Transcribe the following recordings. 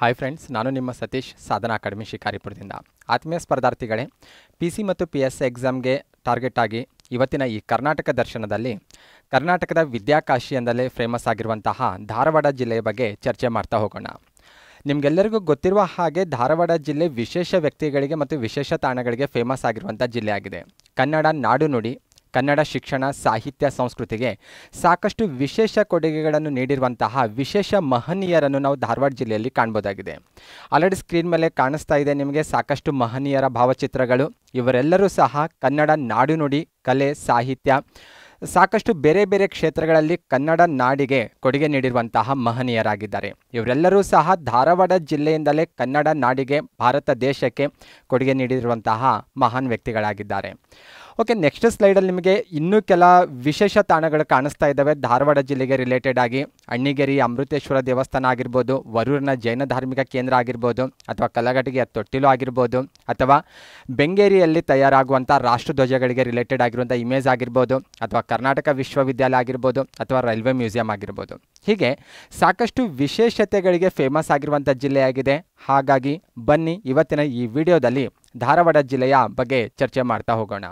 hi friends ನಾನು ನಿಮ್ಮ ಸತೀಶ್ ಸಾಧನಾ academy ಶಿಕಾರಿಪುರದಿಂದ ಆತ್ಮೀಯ ಸ್ಪರ್ಧಾರ್ಥಿಗಳೇ ಪಿ ಸಿ ಮತ್ತು ಪಿ ಎಸ್ ಎಕ್ಸಾಮ್ಗೆ ಟಾರ್ಗೆಟ್ ಆಗಿ ಇವತ್ತಿನ ಈ ಕರ್ನಾಟಕ ದರ್ಶನದಲ್ಲಿ ಕರ್ನಾಟಕದ ವಿದ್ಯಾಕಾಶಿ ಎಂದಲೇ ಫೇಮಸ್ ಆಗಿರುವಂತಹ ಧಾರವಾಡ ಜಿಲ್ಲೆಯ ಬಗ್ಗೆ ಚರ್ಚೆ ಮಾಡ್ತಾ ಹೋಗೋಣ ನಿಮಗೆಲ್ಲರಿಗೂ ಗೊತ್ತಿರುವ ಹಾಗೆ ಧಾರವಾಡ ಜಿಲ್ಲೆ ವಿಶೇಷ ವ್ಯಕ್ತಿಗಳಿಗೆ ಮತ್ತು ವಿಶೇಷ ತಾಣಗಳಿಗೆ ಫೇಮಸ್ ಆಗಿರುವಂಥ ಜಿಲ್ಲೆಯಾಗಿದೆ ಕನ್ನಡ ನಾಡು ನುಡಿ ಕನ್ನಡ ಶಿಕ್ಷಣ ಸಾಹಿತ್ಯ ಸಂಸ್ಕೃತಿಗೆ ಸಾಕಷ್ಟು ವಿಶೇಷ ಕೊಡುಗೆಗಳನ್ನು ನೀಡಿರುವಂತಹ ವಿಶೇಷ ಮಹನೀಯರನ್ನು ನಾವು ಧಾರವಾಡ ಜಿಲ್ಲೆಯಲ್ಲಿ ಕಾಣ್ಬೋದಾಗಿದೆ ಆಲ್ರೆಡಿ ಸ್ಕ್ರೀನ್ ಮೇಲೆ ಕಾಣಿಸ್ತಾ ಇದೆ ನಿಮಗೆ ಸಾಕಷ್ಟು ಮಹನೀಯರ ಭಾವಚಿತ್ರಗಳು ಇವರೆಲ್ಲರೂ ಸಹ ಕನ್ನಡ ನಾಡು ನುಡಿ ಕಲೆ ಸಾಹಿತ್ಯ ಸಾಕಷ್ಟು ಬೇರೆ ಬೇರೆ ಕ್ಷೇತ್ರಗಳಲ್ಲಿ ಕನ್ನಡ ನಾಡಿಗೆ ಕೊಡುಗೆ ನೀಡಿರುವಂತಹ ಮಹನೀಯರಾಗಿದ್ದಾರೆ ಇವರೆಲ್ಲರೂ ಸಹ ಧಾರವಾಡ ಜಿಲ್ಲೆಯಿಂದಲೇ ಕನ್ನಡ ನಾಡಿಗೆ ಭಾರತ ದೇಶಕ್ಕೆ ಕೊಡುಗೆ ನೀಡಿರುವಂತಹ ಮಹಾನ್ ವ್ಯಕ್ತಿಗಳಾಗಿದ್ದಾರೆ ಓಕೆ ನೆಕ್ಸ್ಟ್ ಸ್ಲೈಡಲ್ಲಿ ನಿಮಗೆ ಇನ್ನೂ ಕೆಲ ವಿಶೇಷ ತಾಣಗಳು ಕಾಣಿಸ್ತಾ ಇದ್ದಾವೆ ಧಾರವಾಡ ಜಿಲ್ಲೆಗೆ ರಿಲೇಟೆಡ್ ಆಗಿ ಅಣ್ಣಿಗೇರಿ ಅಮೃತೇಶ್ವರ ದೇವಸ್ಥಾನ ಆಗಿರ್ಬೋದು ವರೂರಿನ ಜೈನ ಧಾರ್ಮಿಕ ಕೇಂದ್ರ ಆಗಿರ್ಬೋದು ಅಥವಾ ಕಲಘಟಗಿಯ ತೊಟ್ಟಿಲು ಆಗಿರ್ಬೋದು ಅಥವಾ ಬೆಂಗೇರಿಯಲ್ಲಿ ತಯಾರಾಗುವಂಥ ರಾಷ್ಟ್ರಧ್ವಜಗಳಿಗೆ ರಿಲೇಟೆಡ್ ಆಗಿರುವಂಥ ಇಮೇಜ್ ಆಗಿರ್ಬೋದು ಅಥವಾ ಕರ್ನಾಟಕ ವಿಶ್ವವಿದ್ಯಾಲಯ ಆಗಿರ್ಬೋದು ಅಥವಾ ರೈಲ್ವೆ ಮ್ಯೂಸಿಯಂ ಆಗಿರ್ಬೋದು ಹೀಗೆ ಸಾಕಷ್ಟು ವಿಶೇಷತೆಗಳಿಗೆ ಫೇಮಸ್ ಆಗಿರುವಂಥ ಜಿಲ್ಲೆಯಾಗಿದೆ ಹಾಗಾಗಿ ಬನ್ನಿ ಇವತ್ತಿನ ಈ ವಿಡಿಯೋದಲ್ಲಿ ಧಾರವಾಡ ಜಿಲ್ಲೆಯ ಬಗ್ಗೆ ಚರ್ಚೆ ಮಾಡ್ತಾ ಹೋಗೋಣ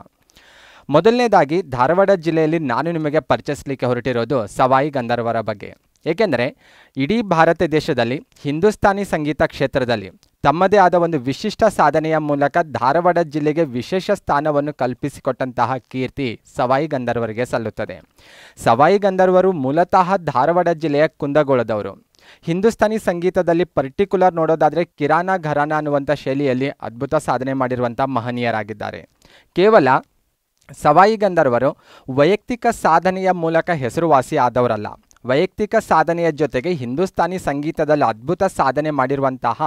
ಮೊದಲನೇದಾಗಿ ಧಾರವಾಡ ಜಿಲ್ಲೆಯಲ್ಲಿ ನಾನು ನಿಮಗೆ ಪರಿಚಯಿಸಲಿಕ್ಕೆ ಹೊರಟಿರೋದು ಸವಾಯಿ ಗಂಧರ್ವರ ಬಗ್ಗೆ ಏಕೆಂದರೆ ಇಡೀ ಭಾರತ ದೇಶದಲ್ಲಿ ಹಿಂದೂಸ್ತಾನಿ ಸಂಗೀತ ಕ್ಷೇತ್ರದಲ್ಲಿ ತಮ್ಮದೇ ಆದ ಒಂದು ವಿಶಿಷ್ಟ ಸಾಧನೆಯ ಮೂಲಕ ಧಾರವಾಡ ಜಿಲ್ಲೆಗೆ ವಿಶೇಷ ಸ್ಥಾನವನ್ನು ಕಲ್ಪಿಸಿಕೊಟ್ಟಂತಹ ಕೀರ್ತಿ ಸವಾಯಿ ಗಂಧರ್ವರಿಗೆ ಸಲ್ಲುತ್ತದೆ ಸವಾಯಿ ಗಂಧರ್ವರು ಮೂಲತಃ ಧಾರವಾಡ ಜಿಲ್ಲೆಯ ಕುಂದಗೋಳದವರು ಹಿಂದೂಸ್ತಾನಿ ಸಂಗೀತದಲ್ಲಿ ಪರ್ಟಿಕ್ಯುಲರ್ ನೋಡೋದಾದರೆ ಕಿರಾಣ ಘರಾನ ಅನ್ನುವಂಥ ಶೈಲಿಯಲ್ಲಿ ಅದ್ಭುತ ಸಾಧನೆ ಮಾಡಿರುವಂಥ ಮಹನೀಯರಾಗಿದ್ದಾರೆ ಕೇವಲ ಸವಾಯಿ ಗಂಧರ್ವರು ವೈಯಕ್ತಿಕ ಸಾಧನೆಯ ಮೂಲಕ ಹೆಸರುವಾಸಿ ಆದವರಲ್ಲ ವೈಯಕ್ತಿಕ ಸಾಧನೆಯ ಜೊತೆಗೆ ಹಿಂದೂಸ್ತಾನಿ ಸಂಗೀತದಲ್ಲಿ ಅದ್ಭುತ ಸಾಧನೆ ಮಾಡಿರುವಂತಹ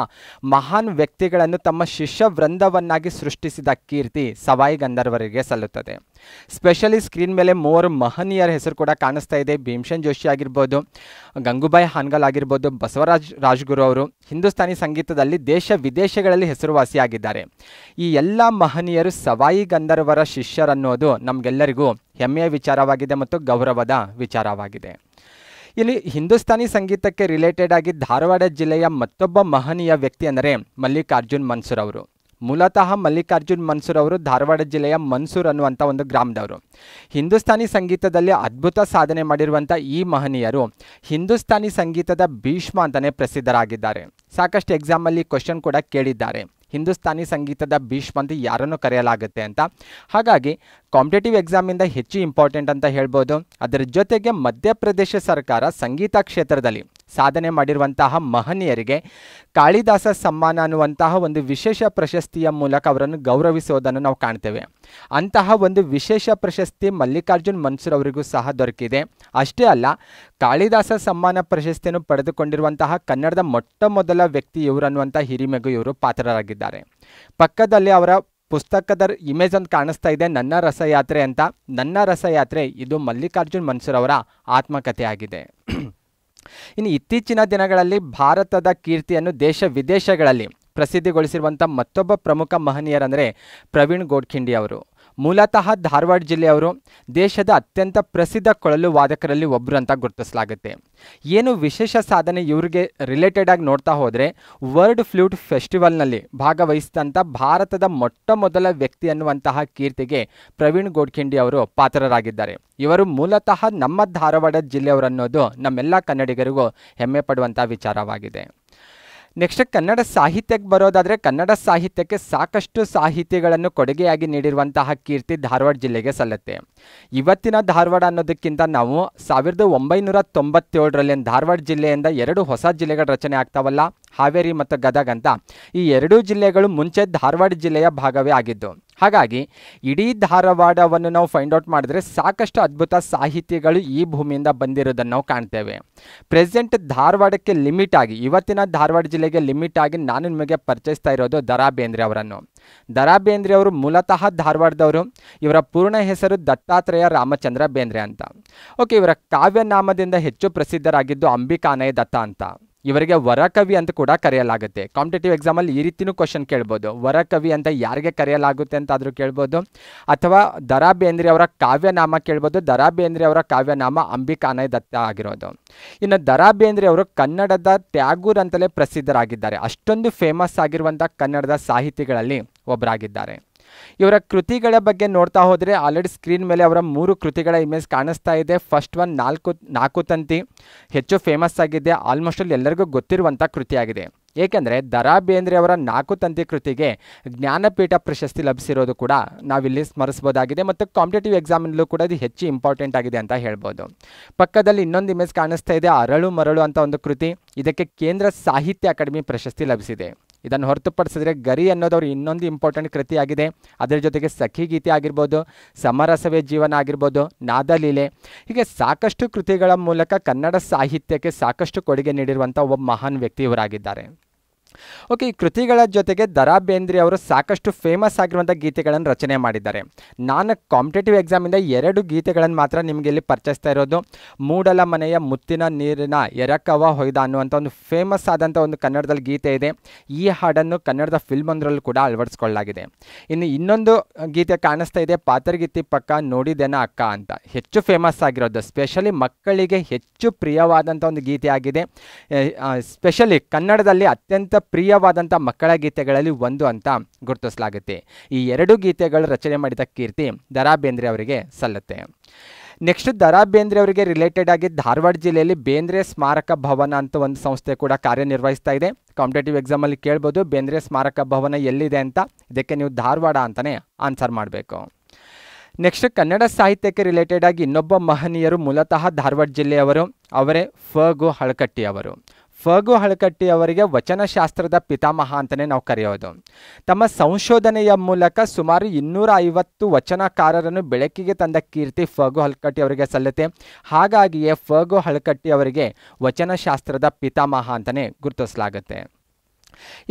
ಮಹಾನ್ ವ್ಯಕ್ತಿಗಳನ್ನು ತಮ್ಮ ಶಿಷ್ಯ ವೃಂದವನ್ನಾಗಿ ಸೃಷ್ಟಿಸಿದ ಕೀರ್ತಿ ಸವಾಯಿ ಗಂಧರ್ವರಿಗೆ ಸಲ್ಲುತ್ತದೆ ಸ್ಪೆಷಲಿ ಸ್ಕ್ರೀನ್ ಮೇಲೆ ಮೂವರು ಮಹನೀಯರ ಹೆಸರು ಕೂಡ ಕಾಣಿಸ್ತಾ ಇದೆ ಭೀಮ್ಸೇನ್ ಜೋಶಿ ಆಗಿರ್ಬೋದು ಗಂಗೂಬಾಯಿ ಹಾನ್ಗಲ್ ಆಗಿರ್ಬೋದು ಬಸವರಾಜ್ ರಾಜ್ಗುರು ಅವರು ಹಿಂದೂಸ್ತಾನಿ ಸಂಗೀತದಲ್ಲಿ ದೇಶ ವಿದೇಶಗಳಲ್ಲಿ ಹೆಸರುವಾಸಿಯಾಗಿದ್ದಾರೆ ಈ ಎಲ್ಲ ಮಹನೀಯರು ಸವಾಯಿ ಗಂಧರ್ವರ ಶಿಷ್ಯರನ್ನೋದು ನಮಗೆಲ್ಲರಿಗೂ ಹೆಮ್ಮೆಯ ವಿಚಾರವಾಗಿದೆ ಮತ್ತು ಗೌರವದ ವಿಚಾರವಾಗಿದೆ ಇಲ್ಲಿ ಹಿಂದೂಸ್ತಾನಿ ಸಂಗೀತಕ್ಕೆ ರಿಲೇಟೆಡ್ ಆಗಿ ಧಾರವಾಡ ಜಿಲ್ಲೆಯ ಮತ್ತೊಬ್ಬ ಮಹನೀಯ ವ್ಯಕ್ತಿ ಅಂದರೆ ಮಲ್ಲಿಕಾರ್ಜುನ್ ಮನ್ಸೂರ್ ಅವರು ಮೂಲತಃ ಮಲ್ಲಿಕಾರ್ಜುನ್ ಮನ್ಸೂರ್ ಅವರು ಧಾರವಾಡ ಜಿಲ್ಲೆಯ ಮನ್ಸೂರ್ ಅನ್ನುವಂಥ ಒಂದು ಗ್ರಾಮದವರು ಹಿಂದೂಸ್ತಾನಿ ಸಂಗೀತದಲ್ಲಿ ಅದ್ಭುತ ಸಾಧನೆ ಮಾಡಿರುವಂಥ ಈ ಮಹನೀಯರು ಹಿಂದೂಸ್ತಾನಿ ಸಂಗೀತದ ಭೀಷ್ಮ ಅಂತಲೇ ಪ್ರಸಿದ್ಧರಾಗಿದ್ದಾರೆ ಸಾಕಷ್ಟು ಎಕ್ಸಾಮಲ್ಲಿ ಕ್ವಶನ್ ಕೂಡ ಕೇಳಿದ್ದಾರೆ ಹಿಂದೂಸ್ತಾನಿ ಸಂಗೀತದ ಭೀಷ್ಮ ಅಂತ ಯಾರನ್ನು ಕರೆಯಲಾಗುತ್ತೆ ಅಂತ ಹಾಗಾಗಿ ಕಾಂಪಿಟೇಟಿವ್ ಎಕ್ಸಾಮಿಂದ ಹೆಚ್ಚು ಇಂಪಾರ್ಟೆಂಟ್ ಅಂತ ಹೇಳ್ಬೋದು ಅದರ ಜೊತೆಗೆ ಮಧ್ಯಪ್ರದೇಶ ಸರ್ಕಾರ ಸಂಗೀತ ಕ್ಷೇತ್ರದಲ್ಲಿ ಸಾಧನೆ ಮಾಡಿರುವಂತಹ ಮಹನೀಯರಿಗೆ ಕಾಳಿದಾಸ ಸಮ್ಮಾನ ಅನ್ನುವಂತಹ ಒಂದು ವಿಶೇಷ ಪ್ರಶಸ್ತಿಯ ಮೂಲಕ ಅವರನ್ನು ಗೌರವಿಸುವುದನ್ನು ನಾವು ಕಾಣ್ತೇವೆ ಅಂತಹ ಒಂದು ವಿಶೇಷ ಪ್ರಶಸ್ತಿ ಮಲ್ಲಿಕಾರ್ಜುನ್ ಮನ್ಸೂರ್ ಅವರಿಗೂ ಸಹ ದೊರಕಿದೆ ಅಷ್ಟೇ ಅಲ್ಲ ಕಾಳಿದಾಸ ಸಮ್ಮಾನ ಪ್ರಶಸ್ತಿಯನ್ನು ಪಡೆದುಕೊಂಡಿರುವಂತಹ ಕನ್ನಡದ ಮೊಟ್ಟ ಮೊದಲ ವ್ಯಕ್ತಿ ಇವರು ಅನ್ನುವಂಥ ಹಿರಿಮೆಗೂ ಇವರು ಪಾತ್ರರಾಗಿದ್ದಾರೆ ಪಕ್ಕದಲ್ಲಿ ಅವರ ಪುಸ್ತಕದ ಇಮೇಜ್ ಒಂದು ಕಾಣಿಸ್ತಾ ಇದೆ ನನ್ನ ರಸಯಾತ್ರೆ ಅಂತ ನನ್ನ ರಸಯಾತ್ರೆ ಇದು ಮಲ್ಲಿಕಾರ್ಜುನ್ ಮನ್ಸೂರ್ ಅವರ ಆತ್ಮಕಥೆಯಾಗಿದೆ ಇನ್ನು ಇತ್ತೀಚಿನ ದಿನಗಳಲ್ಲಿ ಭಾರತದ ಕೀರ್ತಿಯನ್ನು ದೇಶ ವಿದೇಶಗಳಲ್ಲಿ ಪ್ರಸಿದ್ಧಿಗೊಳಿಸಿರುವಂಥ ಮತ್ತೊಬ್ಬ ಪ್ರಮುಖ ಮಹನೀಯರಂದರೆ ಪ್ರವೀಣ್ ಗೋಡ್ಖಿಂಡಿ ಅವರು ಮೂಲತಃ ಧಾರವಾಡ ಜಿಲ್ಲೆಯವರು ದೇಶದ ಅತ್ಯಂತ ಪ್ರಸಿದ್ಧ ಕೊಳಲು ವಾದಕರಲ್ಲಿ ಒಬ್ಬರು ಅಂತ ಗುರುತಿಸಲಾಗುತ್ತೆ ಏನು ವಿಶೇಷ ಸಾಧನೆ ಇವರಿಗೆ ರಿಲೇಟೆಡ್ ಆಗಿ ನೋಡ್ತಾ ಹೋದರೆ ವರ್ಲ್ಡ್ ಫ್ಲೂಟ್ ಫೆಸ್ಟಿವಲ್ನಲ್ಲಿ ಭಾಗವಹಿಸಿದಂಥ ಭಾರತದ ಮೊಟ್ಟ ಮೊದಲ ವ್ಯಕ್ತಿ ಅನ್ನುವಂತಹ ಕೀರ್ತಿಗೆ ಪ್ರವೀಣ್ ಗೋಡ್ಖಿಂಡಿ ಅವರು ಪಾತ್ರರಾಗಿದ್ದಾರೆ ಇವರು ಮೂಲತಃ ನಮ್ಮ ಧಾರವಾಡ ಜಿಲ್ಲೆಯವರನ್ನೋದು ನಮ್ಮೆಲ್ಲ ಕನ್ನಡಿಗರಿಗೂ ಹೆಮ್ಮೆ ಪಡುವಂಥ ವಿಚಾರವಾಗಿದೆ ನೆಕ್ಸ್ಟ್ ಕನ್ನಡ ಸಾಹಿತ್ಯಕ್ಕೆ ಬರೋದಾದರೆ ಕನ್ನಡ ಸಾಹಿತ್ಯಕ್ಕೆ ಸಾಕಷ್ಟು ಸಾಹಿತಿಗಳನ್ನು ಕೊಡುಗೆಯಾಗಿ ನೀಡಿರುವಂತಹ ಕೀರ್ತಿ ಧಾರವಾಡ ಜಿಲ್ಲೆಗೆ ಸಲ್ಲತ್ತೆ ಇವತ್ತಿನ ಧಾರವಾಡ ಅನ್ನೋದಕ್ಕಿಂತ ನಾವು ಸಾವಿರದ ಒಂಬೈನೂರ ತೊಂಬತ್ತೇಳರಲ್ಲಿ ಧಾರವಾಡ ಜಿಲ್ಲೆಯಿಂದ ಎರಡು ಹೊಸ ಜಿಲ್ಲೆಗಳ ರಚನೆ ಆಗ್ತಾವಲ್ಲ ಹಾವೇರಿ ಮತ್ತು ಗದಗ ಅಂತ ಈ ಎರಡೂ ಜಿಲ್ಲೆಗಳು ಮುಂಚೆ ಧಾರವಾಡ ಜಿಲ್ಲೆಯ ಭಾಗವೇ ಆಗಿದ್ದು ಹಾಗಾಗಿ ಇಡೀ ಧಾರವಾಡವನ್ನು ನಾವು ಫೈಂಡ್ ಔಟ್ ಮಾಡಿದ್ರೆ ಸಾಕಷ್ಟು ಅದ್ಭುತ ಸಾಹಿತಿಗಳು ಈ ಭೂಮಿಯಿಂದ ಬಂದಿರೋದನ್ನು ನಾವು ಕಾಣ್ತೇವೆ ಪ್ರೆಸೆಂಟ್ ಧಾರವಾಡಕ್ಕೆ ಲಿಮಿಟ್ ಆಗಿ ಇವತ್ತಿನ ಧಾರವಾಡ ಜಿಲ್ಲೆಗೆ ಲಿಮಿಟ್ ಆಗಿ ನಾನು ನಿಮಗೆ ಪರಿಚಯಿಸ್ತಾ ಇರೋದು ದರಾ ಬೇಂದ್ರೆ ಅವರನ್ನು ದರಾ ಬೇಂದ್ರೆ ಅವರು ಮೂಲತಃ ಧಾರವಾಡದವರು ಇವರ ಪೂರ್ಣ ಹೆಸರು ದತ್ತಾತ್ರೇಯ ರಾಮಚಂದ್ರ ಬೇಂದ್ರೆ ಅಂತ ಓಕೆ ಇವರ ಕಾವ್ಯನಾಮದಿಂದ ಹೆಚ್ಚು ಪ್ರಸಿದ್ಧರಾಗಿದ್ದು ಅಂಬಿಕಾನಯ ದತ್ತ ಅಂತ ಇವರಿಗೆ ವರಕವಿ ಅಂತ ಕೂಡ ಕರೆಯಲಾಗುತ್ತೆ ಕಾಂಪಿಟೇಟಿವ್ ಎಕ್ಸಾಮಲ್ಲಿ ಈ ರೀತಿಯೂ ಕ್ವಶನ್ ಕೇಳ್ಬೋದು ವರಕವಿ ಅಂತ ಯಾರಿಗೆ ಕರೆಯಲಾಗುತ್ತೆ ಅಂತ ಆದರೂ ಕೇಳ್ಬೋದು ಅಥವಾ ದರಾ ಬೇಂದ್ರೆ ಅವರ ಕಾವ್ಯನಾಮ ಕೇಳ್ಬೋದು ದರಾ ಬೇಂದ್ರೆ ಅವರ ಕಾವ್ಯನಾಮ ಅಂಬಿಕಾನಯ ದತ್ತ ಆಗಿರೋದು ಇನ್ನು ದರಾ ಬೇಂದ್ರೆ ಅವರು ಕನ್ನಡದ ತ್ಯಾಗೂರ್ ಅಂತಲೇ ಪ್ರಸಿದ್ಧರಾಗಿದ್ದಾರೆ ಅಷ್ಟೊಂದು ಫೇಮಸ್ ಆಗಿರುವಂಥ ಕನ್ನಡದ ಸಾಹಿತಿಗಳಲ್ಲಿ ಒಬ್ಬರಾಗಿದ್ದಾರೆ ಇವರ ಕೃತಿಗಳ ಬಗ್ಗೆ ನೋಡ್ತಾ ಹೋದರೆ ಆಲ್ರೆಡಿ ಸ್ಕ್ರೀನ್ ಮೇಲೆ ಅವರ ಮೂರು ಕೃತಿಗಳ ಇಮೇಜ್ ಕಾಣಿಸ್ತಾ ಇದೆ ಫಸ್ಟ್ ಒನ್ ನಾಲ್ಕು ನಾಲ್ಕು ತಂತಿ ಹೆಚ್ಚು ಫೇಮಸ್ ಆಗಿದೆ ಆಲ್ಮೋಸ್ಟ್ ಅಲ್ಲಿ ಎಲ್ಲರಿಗೂ ಗೊತ್ತಿರುವಂಥ ಕೃತಿಯಾಗಿದೆ ಏಕೆಂದರೆ ದರಾ ಬೇಂದ್ರೆ ಅವರ ನಾಲ್ಕು ತಂತಿ ಕೃತಿಗೆ ಜ್ಞಾನಪೀಠ ಪ್ರಶಸ್ತಿ ಲಭಿಸಿರೋದು ಕೂಡ ನಾವಿಲ್ಲಿ ಸ್ಮರಿಸ್ಬೋದಾಗಿದೆ ಮತ್ತು ಕಾಂಪಿಟೇಟಿವ್ ಎಕ್ಸಾಮ್ನಲ್ಲೂ ಕೂಡ ಇದು ಹೆಚ್ಚು ಇಂಪಾರ್ಟೆಂಟ್ ಆಗಿದೆ ಅಂತ ಹೇಳ್ಬೋದು ಪಕ್ಕದಲ್ಲಿ ಇನ್ನೊಂದು ಇಮೇಜ್ ಕಾಣಿಸ್ತಾ ಇದೆ ಅರಳು ಮರಳು ಅಂತ ಒಂದು ಕೃತಿ ಇದಕ್ಕೆ ಕೇಂದ್ರ ಸಾಹಿತ್ಯ ಅಕಾಡೆಮಿ ಪ್ರಶಸ್ತಿ ಲಭಿಸಿದೆ ಇದನ್ನು ಹೊರತುಪಡಿಸಿದ್ರೆ ಗರಿ ಅನ್ನೋದು ಇನ್ನೊಂದು ಇಂಪಾರ್ಟೆಂಟ್ ಕೃತಿ ಆಗಿದೆ ಅದರ ಜೊತೆಗೆ ಸಖಿ ಗೀತೆ ಆಗಿರ್ಬೋದು ಸಮರಸವೇ ಜೀವನ ಆಗಿರ್ಬೋದು ನಾದಲೀಲೆ ಹೀಗೆ ಸಾಕಷ್ಟು ಕೃತಿಗಳ ಮೂಲಕ ಕನ್ನಡ ಸಾಹಿತ್ಯಕ್ಕೆ ಸಾಕಷ್ಟು ಕೊಡುಗೆ ನೀಡಿರುವಂಥ ಒಬ್ಬ ಮಹಾನ್ ವ್ಯಕ್ತಿ ಇವರಾಗಿದ್ದಾರೆ ಓಕೆ ಈ ಕೃತಿಗಳ ಜೊತೆಗೆ ದರಾ ಬೇಂದ್ರಿ ಅವರು ಸಾಕಷ್ಟು ಫೇಮಸ್ ಆಗಿರುವಂಥ ಗೀತೆಗಳನ್ನು ರಚನೆ ಮಾಡಿದ್ದಾರೆ ನಾನು ಕಾಂಪಿಟೇಟಿವ್ ಎಕ್ಸಾಮಿಂದ ಎರಡು ಗೀತೆಗಳನ್ನು ಮಾತ್ರ ನಿಮಗೆ ಇಲ್ಲಿ ಪರಿಚಯಿಸ್ತಾ ಇರೋದು ಮೂಡಲ ಮನೆಯ ಮುತ್ತಿನ ನೀರಿನ ಎರಕವ ಹೊಯ್ದ ಅನ್ನುವಂಥ ಒಂದು ಫೇಮಸ್ ಆದಂಥ ಒಂದು ಕನ್ನಡದಲ್ಲಿ ಗೀತೆ ಇದೆ ಈ ಹಾಡನ್ನು ಕನ್ನಡದ ಫಿಲ್ಮ್ ಕೂಡ ಅಳವಡಿಸ್ಕೊಳ್ಳಲಾಗಿದೆ ಇನ್ನು ಇನ್ನೊಂದು ಗೀತೆ ಕಾಣಿಸ್ತಾ ಇದೆ ಪಾತ್ರಗೀತಿ ಪಕ್ಕ ನೋಡಿದೆನ ಅಕ್ಕ ಅಂತ ಹೆಚ್ಚು ಫೇಮಸ್ ಆಗಿರೋದು ಸ್ಪೆಷಲಿ ಮಕ್ಕಳಿಗೆ ಹೆಚ್ಚು ಪ್ರಿಯವಾದಂಥ ಒಂದು ಗೀತೆ ಆಗಿದೆ ಸ್ಪೆಷಲಿ ಕನ್ನಡದಲ್ಲಿ ಅತ್ಯಂತ ಪ್ರಿಯವಾದಂಥ ಮಕ್ಕಳ ಗೀತೆಗಳಲ್ಲಿ ಒಂದು ಅಂತ ಗುರುತಿಸಲಾಗುತ್ತೆ ಈ ಎರಡು ಗೀತೆಗಳು ರಚನೆ ಮಾಡಿದ ಕೀರ್ತಿ ದರಾ ಬೇಂದ್ರೆ ಅವರಿಗೆ ಸಲ್ಲುತ್ತೆ ನೆಕ್ಸ್ಟ್ ದರಾ ಬೇಂದ್ರೆ ಅವರಿಗೆ ರಿಲೇಟೆಡ್ ಆಗಿ ಧಾರವಾಡ ಜಿಲ್ಲೆಯಲ್ಲಿ ಬೇಂದ್ರೆ ಸ್ಮಾರಕ ಭವನ ಅಂತ ಒಂದು ಸಂಸ್ಥೆ ಕೂಡ ಕಾರ್ಯನಿರ್ವಹಿಸ್ತಾ ಇದೆ ಕಾಂಪಿಟೇಟಿವ್ ಎಕ್ಸಾಮಲ್ಲಿ ಕೇಳ್ಬೋದು ಬೇಂದ್ರೆ ಸ್ಮಾರಕ ಭವನ ಎಲ್ಲಿದೆ ಅಂತ ಇದಕ್ಕೆ ನೀವು ಧಾರವಾಡ ಅಂತಲೇ ಆನ್ಸರ್ ಮಾಡಬೇಕು ನೆಕ್ಸ್ಟ್ ಕನ್ನಡ ಸಾಹಿತ್ಯಕ್ಕೆ ರಿಲೇಟೆಡ್ ಆಗಿ ಇನ್ನೊಬ್ಬ ಮಹನೀಯರು ಮೂಲತಃ ಧಾರವಾಡ ಜಿಲ್ಲೆಯವರು ಅವರೇ ಫಗು ಹಳಕಟ್ಟಿ ಹಳಕಟ್ಟಿಯವರು ಫಗು ಹಳಕಟ್ಟಿ ಅವರಿಗೆ ವಚನಶಾಸ್ತ್ರದ ಪಿತಾಮಹ ಅಂತಲೇ ನಾವು ಕರೆಯೋದು ತಮ್ಮ ಸಂಶೋಧನೆಯ ಮೂಲಕ ಸುಮಾರು ಇನ್ನೂರ ಐವತ್ತು ವಚನಕಾರರನ್ನು ಬೆಳಕಿಗೆ ತಂದ ಕೀರ್ತಿ ಫಗು ಹಳಕಟ್ಟಿ ಅವರಿಗೆ ಸಲ್ಲುತ್ತೆ ಹಾಗಾಗಿಯೇ ಫಗು ಹಳಕಟ್ಟಿ ಅವರಿಗೆ ವಚನಶಾಸ್ತ್ರದ ಪಿತಾಮಹ ಅಂತಲೇ ಗುರುತಿಸಲಾಗುತ್ತೆ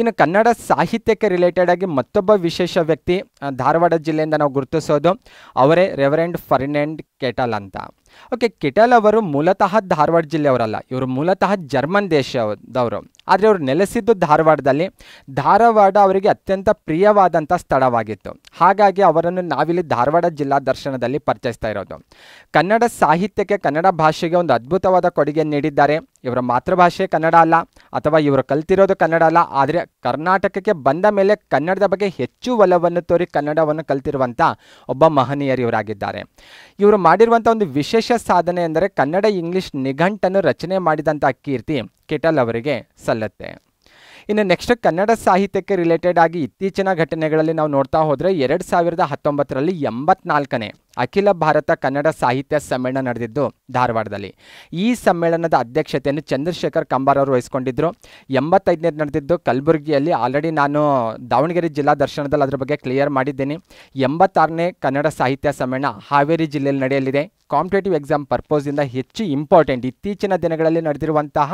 ಇನ್ನು ಕನ್ನಡ ಸಾಹಿತ್ಯಕ್ಕೆ ರಿಲೇಟೆಡ್ ಆಗಿ ಮತ್ತೊಬ್ಬ ವಿಶೇಷ ವ್ಯಕ್ತಿ ಧಾರವಾಡ ಜಿಲ್ಲೆಯಿಂದ ನಾವು ಗುರುತಿಸೋದು ಅವರೇ ರೆವರೆಂಡ್ ಫರ್ನೆಂಡ್ ಕೆಟಲ್ ಅಂತ ಓಕೆ ಕೆಟಲ್ ಅವರು ಮೂಲತಃ ಧಾರವಾಡ ಜಿಲ್ಲೆಯವರಲ್ಲ ಇವರು ಮೂಲತಃ ಜರ್ಮನ್ ದೇಶದವರು ಆದರೆ ಅವರು ನೆಲೆಸಿದ್ದು ಧಾರವಾಡದಲ್ಲಿ ಧಾರವಾಡ ಅವರಿಗೆ ಅತ್ಯಂತ ಪ್ರಿಯವಾದಂಥ ಸ್ಥಳವಾಗಿತ್ತು ಹಾಗಾಗಿ ಅವರನ್ನು ನಾವಿಲ್ಲಿ ಧಾರವಾಡ ಜಿಲ್ಲಾ ದರ್ಶನದಲ್ಲಿ ಪರಿಚಯಿಸ್ತಾ ಇರೋದು ಕನ್ನಡ ಸಾಹಿತ್ಯಕ್ಕೆ ಕನ್ನಡ ಭಾಷೆಗೆ ಒಂದು ಅದ್ಭುತವಾದ ಕೊಡುಗೆ ನೀಡಿದ್ದಾರೆ ಇವರ ಮಾತೃಭಾಷೆ ಕನ್ನಡ ಅಲ್ಲ ಅಥವಾ ಇವರು ಕಲ್ತಿರೋದು ಕನ್ನಡ ಅಲ್ಲ ಆದರೆ ಕರ್ನಾಟಕಕ್ಕೆ ಬಂದ ಮೇಲೆ ಕನ್ನಡದ ಬಗ್ಗೆ ಹೆಚ್ಚು ಒಲವನ್ನು ತೋರಿ ಕನ್ನಡವನ್ನು ಕಲ್ತಿರುವಂಥ ಒಬ್ಬ ಮಹನೀಯರು ಇವರಾಗಿದ್ದಾರೆ ಇವರು ಮಾಡಿರುವಂಥ ಒಂದು ವಿಶೇಷ ಸಾಧನೆ ಎಂದರೆ ಕನ್ನಡ ಇಂಗ್ಲಿಷ್ ನಿಘಂಟನ್ನು ರಚನೆ ಮಾಡಿದಂಥ ಕೀರ್ತಿ ಕೆಟಲ್ ಅವರಿಗೆ ಸಲ್ಲತ್ತೆ ಇನ್ನು ನೆಕ್ಸ್ಟ್ ಕನ್ನಡ ಸಾಹಿತ್ಯಕ್ಕೆ ರಿಲೇಟೆಡ್ ಆಗಿ ಇತ್ತೀಚಿನ ಘಟನೆಗಳಲ್ಲಿ ನಾವು ನೋಡ್ತಾ ಹೋದರೆ ಎರಡು ಸಾವಿರದ ಹತ್ತೊಂಬತ್ತರಲ್ಲಿ ಎಂಬತ್ನಾಲ್ಕನೇ ಅಖಿಲ ಭಾರತ ಕನ್ನಡ ಸಾಹಿತ್ಯ ಸಮ್ಮೇಳನ ನಡೆದಿದ್ದು ಧಾರವಾಡದಲ್ಲಿ ಈ ಸಮ್ಮೇಳನದ ಅಧ್ಯಕ್ಷತೆಯನ್ನು ಚಂದ್ರಶೇಖರ್ ಕಂಬಾರ್ ಅವರು ವಹಿಸಿಕೊಂಡಿದ್ದರು ಎಂಬತ್ತೈದನೇ ನಡೆದಿದ್ದು ಕಲಬುರಗಿಯಲ್ಲಿ ಆಲ್ರೆಡಿ ನಾನು ದಾವಣಗೆರೆ ಜಿಲ್ಲಾ ದರ್ಶನದಲ್ಲಿ ಅದರ ಬಗ್ಗೆ ಕ್ಲಿಯರ್ ಮಾಡಿದ್ದೀನಿ ಎಂಬತ್ತಾರನೇ ಕನ್ನಡ ಸಾಹಿತ್ಯ ಸಮ್ಮೇಳನ ಹಾವೇರಿ ಜಿಲ್ಲೆಯಲ್ಲಿ ನಡೆಯಲಿದೆ ಕಾಂಪಿಟೇಟಿವ್ ಎಕ್ಸಾಮ್ ಪರ್ಪೋಸಿಂದ ಹೆಚ್ಚು ಇಂಪಾರ್ಟೆಂಟ್ ಇತ್ತೀಚಿನ ದಿನಗಳಲ್ಲಿ ನಡೆದಿರುವಂತಹ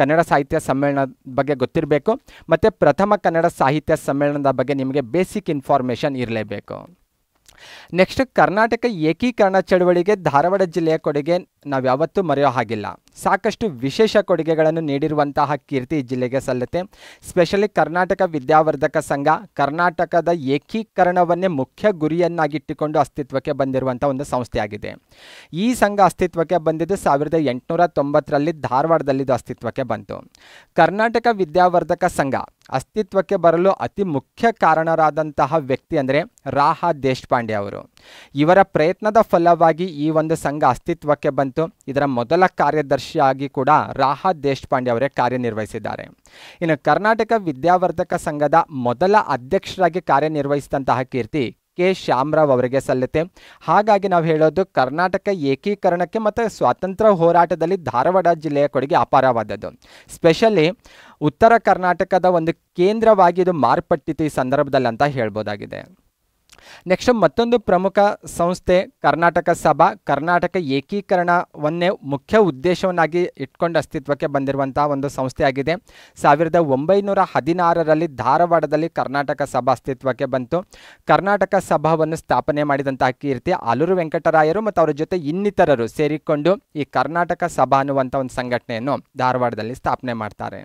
ಕನ್ನಡ ಸಾಹಿತ್ಯ ಸಮ್ಮೇಳನದ ಬಗ್ಗೆ ಗೊತ್ತಿರಬೇಕು ಮತ್ತು ಪ್ರಥಮ ಕನ್ನಡ ಸಾಹಿತ್ಯ ಸಮ್ಮೇಳನದ ಬಗ್ಗೆ ನಿಮಗೆ ಬೇಸಿಕ್ ಇನ್ಫಾರ್ಮೇಷನ್ ಇರಲೇಬೇಕು ನೆಕ್ಸ್ಟ್ ಕರ್ನಾಟಕ ಏಕೀಕರಣ ಚಳವಳಿಗೆ ಧಾರವಾಡ ಜಿಲ್ಲೆಯ ಕೊಡುಗೆ ನಾವು ಯಾವತ್ತೂ ಮರೆಯೋ ಹಾಗಿಲ್ಲ ಸಾಕಷ್ಟು ವಿಶೇಷ ಕೊಡುಗೆಗಳನ್ನು ನೀಡಿರುವಂತಹ ಕೀರ್ತಿ ಜಿಲ್ಲೆಗೆ ಸಲ್ಲುತ್ತೆ ಸ್ಪೆಷಲಿ ಕರ್ನಾಟಕ ವಿದ್ಯಾವರ್ಧಕ ಸಂಘ ಕರ್ನಾಟಕದ ಏಕೀಕರಣವನ್ನೇ ಮುಖ್ಯ ಗುರಿಯನ್ನಾಗಿಟ್ಟುಕೊಂಡು ಅಸ್ತಿತ್ವಕ್ಕೆ ಬಂದಿರುವಂಥ ಒಂದು ಸಂಸ್ಥೆಯಾಗಿದೆ ಈ ಸಂಘ ಅಸ್ತಿತ್ವಕ್ಕೆ ಬಂದಿದ್ದು ಸಾವಿರದ ಎಂಟುನೂರ ತೊಂಬತ್ತರಲ್ಲಿ ಧಾರವಾಡದಲ್ಲಿದ್ದು ಅಸ್ತಿತ್ವಕ್ಕೆ ಬಂತು ಕರ್ನಾಟಕ ವಿದ್ಯಾವರ್ಧಕ ಸಂಘ ಅಸ್ತಿತ್ವಕ್ಕೆ ಬರಲು ಅತಿ ಮುಖ್ಯ ಕಾರಣರಾದಂತಹ ವ್ಯಕ್ತಿ ಅಂದರೆ ರಾಹ ದೇಶಪಾಂಡೆ ಅವರು ಇವರ ಪ್ರಯತ್ನದ ಫಲವಾಗಿ ಈ ಒಂದು ಸಂಘ ಅಸ್ತಿತ್ವಕ್ಕೆ ಬಂತು ಇದರ ಮೊದಲ ಕಾರ್ಯದರ್ಶಿ ಕಾರ್ಯದರ್ಶಿಯಾಗಿ ಕೂಡ ರಾಹಾ ದೇಶಪಾಂಡೆ ಅವರೇ ಕಾರ್ಯನಿರ್ವಹಿಸಿದ್ದಾರೆ ಇನ್ನು ಕರ್ನಾಟಕ ವಿದ್ಯಾವರ್ಧಕ ಸಂಘದ ಮೊದಲ ಅಧ್ಯಕ್ಷರಾಗಿ ಕಾರ್ಯನಿರ್ವಹಿಸಿದಂತಹ ಕೀರ್ತಿ ಕೆ ಶ್ಯಾಮರಾವ್ ಅವರಿಗೆ ಸಲ್ಲತೆ ಹಾಗಾಗಿ ನಾವು ಹೇಳೋದು ಕರ್ನಾಟಕ ಏಕೀಕರಣಕ್ಕೆ ಮತ್ತು ಸ್ವಾತಂತ್ರ್ಯ ಹೋರಾಟದಲ್ಲಿ ಧಾರವಾಡ ಜಿಲ್ಲೆಯ ಕೊಡುಗೆ ಅಪಾರವಾದದ್ದು ಸ್ಪೆಷಲಿ ಉತ್ತರ ಕರ್ನಾಟಕದ ಒಂದು ಕೇಂದ್ರವಾಗಿ ಇದು ಮಾರ್ಪಟ್ಟಿತ್ತು ಈ ಸಂದರ್ಭದಲ್ಲಿ ಅಂತ ಹೇಳ್ಬೋದಾಗಿದೆ ನೆಕ್ಸ್ಟ್ ಮತ್ತೊಂದು ಪ್ರಮುಖ ಸಂಸ್ಥೆ ಕರ್ನಾಟಕ ಸಭಾ ಕರ್ನಾಟಕ ಏಕೀಕರಣವನ್ನೇ ಮುಖ್ಯ ಉದ್ದೇಶವನ್ನಾಗಿ ಇಟ್ಕೊಂಡು ಅಸ್ತಿತ್ವಕ್ಕೆ ಬಂದಿರುವಂಥ ಒಂದು ಸಂಸ್ಥೆಯಾಗಿದೆ ಸಾವಿರದ ಒಂಬೈನೂರ ಹದಿನಾರರಲ್ಲಿ ಧಾರವಾಡದಲ್ಲಿ ಕರ್ನಾಟಕ ಸಭಾ ಅಸ್ತಿತ್ವಕ್ಕೆ ಬಂತು ಕರ್ನಾಟಕ ಸಭಾವನ್ನು ಸ್ಥಾಪನೆ ಮಾಡಿದಂತಹ ಕೀರ್ತಿ ಆಲೂರು ವೆಂಕಟರಾಯರು ಮತ್ತು ಅವರ ಜೊತೆ ಇನ್ನಿತರರು ಸೇರಿಕೊಂಡು ಈ ಕರ್ನಾಟಕ ಸಭಾ ಅನ್ನುವಂಥ ಒಂದು ಸಂಘಟನೆಯನ್ನು ಧಾರವಾಡದಲ್ಲಿ ಸ್ಥಾಪನೆ ಮಾಡ್ತಾರೆ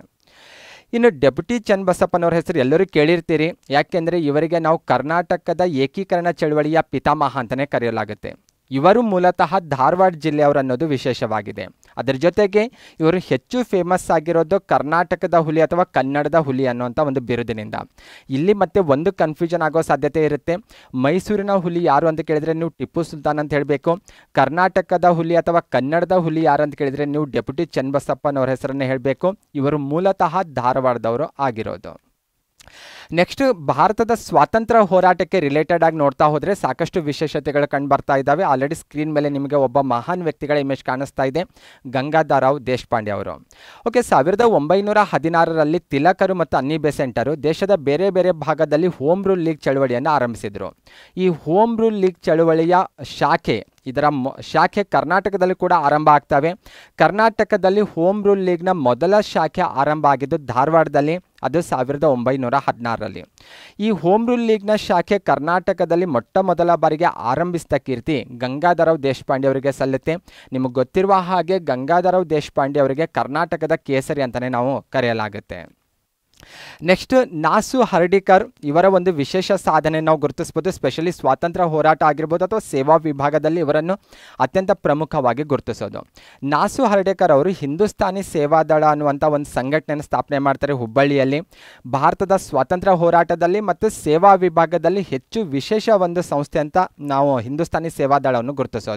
ಇನ್ನು ಡೆಪ್ಯೂಟಿ ಚನ್ನಬಸಪ್ಪನವ್ರ ಹೆಸರು ಎಲ್ಲರೂ ಕೇಳಿರ್ತೀರಿ ಯಾಕೆಂದರೆ ಇವರಿಗೆ ನಾವು ಕರ್ನಾಟಕದ ಏಕೀಕರಣ ಚಳವಳಿಯ ಪಿತಾಮಹ ಅಂತಲೇ ಕರೆಯಲಾಗುತ್ತೆ ಇವರು ಮೂಲತಃ ಧಾರವಾಡ ಜಿಲ್ಲೆಯವರು ಅನ್ನೋದು ವಿಶೇಷವಾಗಿದೆ ಅದರ ಜೊತೆಗೆ ಇವರು ಹೆಚ್ಚು ಫೇಮಸ್ ಆಗಿರೋದು ಕರ್ನಾಟಕದ ಹುಲಿ ಅಥವಾ ಕನ್ನಡದ ಹುಲಿ ಅನ್ನುವಂಥ ಒಂದು ಬಿರುದಿನಿಂದ ಇಲ್ಲಿ ಮತ್ತೆ ಒಂದು ಕನ್ಫ್ಯೂಷನ್ ಆಗೋ ಸಾಧ್ಯತೆ ಇರುತ್ತೆ ಮೈಸೂರಿನ ಹುಲಿ ಯಾರು ಅಂತ ಕೇಳಿದರೆ ನೀವು ಟಿಪ್ಪು ಸುಲ್ತಾನ್ ಅಂತ ಹೇಳಬೇಕು ಕರ್ನಾಟಕದ ಹುಲಿ ಅಥವಾ ಕನ್ನಡದ ಹುಲಿ ಯಾರು ಅಂತ ಕೇಳಿದರೆ ನೀವು ಡೆಪ್ಯೂಟಿ ಚನ್ನಬಸಪ್ಪನವ್ರ ಹೆಸರನ್ನು ಹೇಳಬೇಕು ಇವರು ಮೂಲತಃ ಧಾರವಾಡದವರು ಆಗಿರೋದು ನೆಕ್ಸ್ಟ್ ಭಾರತದ ಸ್ವಾತಂತ್ರ್ಯ ಹೋರಾಟಕ್ಕೆ ರಿಲೇಟೆಡ್ ಆಗಿ ನೋಡ್ತಾ ಹೋದರೆ ಸಾಕಷ್ಟು ವಿಶೇಷತೆಗಳು ಕಂಡು ಬರ್ತಾ ಇದ್ದಾವೆ ಆಲ್ರೆಡಿ ಸ್ಕ್ರೀನ್ ಮೇಲೆ ನಿಮಗೆ ಒಬ್ಬ ಮಹಾನ್ ವ್ಯಕ್ತಿಗಳ ಇಮೇಜ್ ಕಾಣಿಸ್ತಾ ಇದೆ ಗಂಗಾಧರಾವ್ ದೇಶಪಾಂಡೆ ಅವರು ಓಕೆ ಸಾವಿರದ ಒಂಬೈನೂರ ಹದಿನಾರರಲ್ಲಿ ತಿಲಕರು ಮತ್ತು ಅನ್ನಿ ಬೆಸೆಂಟರು ದೇಶದ ಬೇರೆ ಬೇರೆ ಭಾಗದಲ್ಲಿ ಹೋಮ್ ರೂಲ್ ಲೀಗ್ ಚಳವಳಿಯನ್ನು ಆರಂಭಿಸಿದರು ಈ ಹೋಮ್ ರೂಲ್ ಲೀಗ್ ಚಳವಳಿಯ ಶಾಖೆ ಇದರ ಶಾಖೆ ಕರ್ನಾಟಕದಲ್ಲಿ ಕೂಡ ಆರಂಭ ಆಗ್ತವೆ ಕರ್ನಾಟಕದಲ್ಲಿ ಹೋಮ್ ರೂಲ್ ಲೀಗ್ನ ಮೊದಲ ಶಾಖೆ ಆರಂಭ ಆಗಿದ್ದು ಧಾರವಾಡದಲ್ಲಿ ಅದು ಸಾವಿರದ ಒಂಬೈನೂರ ಹದಿನಾರರಲ್ಲಿ ಈ ಹೋಮ್ ರೂಲ್ ಲೀಗ್ನ ಶಾಖೆ ಕರ್ನಾಟಕದಲ್ಲಿ ಮೊಟ್ಟ ಮೊದಲ ಬಾರಿಗೆ ಆರಂಭಿಸಿದ ಕೀರ್ತಿ ಗಂಗಾಧರವ್ ದೇಶಪಾಂಡೆ ಅವರಿಗೆ ಸಲ್ಲುತ್ತೆ ನಿಮಗೆ ಗೊತ್ತಿರುವ ಹಾಗೆ ಗಂಗಾಧರವ್ ದೇಶಪಾಂಡೆ ಅವರಿಗೆ ಕರ್ನಾಟಕದ ಕೇಸರಿ ಅಂತಲೇ ನಾವು ಕರೆಯಲಾಗುತ್ತೆ ನೆಕ್ಸ್ಟ್ ನಾಸು ಹರ್ಡೇಕರ್ ಇವರ ಒಂದು ವಿಶೇಷ ಸಾಧನೆ ನಾವು ಗುರುತಿಸ್ಬೋದು ಸ್ಪೆಷಲಿ ಸ್ವಾತಂತ್ರ್ಯ ಹೋರಾಟ ಆಗಿರ್ಬೋದು ಅಥವಾ ಸೇವಾ ವಿಭಾಗದಲ್ಲಿ ಇವರನ್ನು ಅತ್ಯಂತ ಪ್ರಮುಖವಾಗಿ ಗುರುತಿಸೋದು ನಾಸು ಹರ್ಡೇಕರ್ ಅವರು ಹಿಂದೂಸ್ತಾನಿ ಸೇವಾದಳ ಅನ್ನುವಂಥ ಒಂದು ಸಂಘಟನೆಯನ್ನು ಸ್ಥಾಪನೆ ಮಾಡ್ತಾರೆ ಹುಬ್ಬಳ್ಳಿಯಲ್ಲಿ ಭಾರತದ ಸ್ವಾತಂತ್ರ್ಯ ಹೋರಾಟದಲ್ಲಿ ಮತ್ತು ಸೇವಾ ವಿಭಾಗದಲ್ಲಿ ಹೆಚ್ಚು ವಿಶೇಷ ಒಂದು ಸಂಸ್ಥೆ ಅಂತ ನಾವು ಹಿಂದೂಸ್ತಾನಿ ಸೇವಾದಳವನ್ನು ಗುರುತಿಸೋದು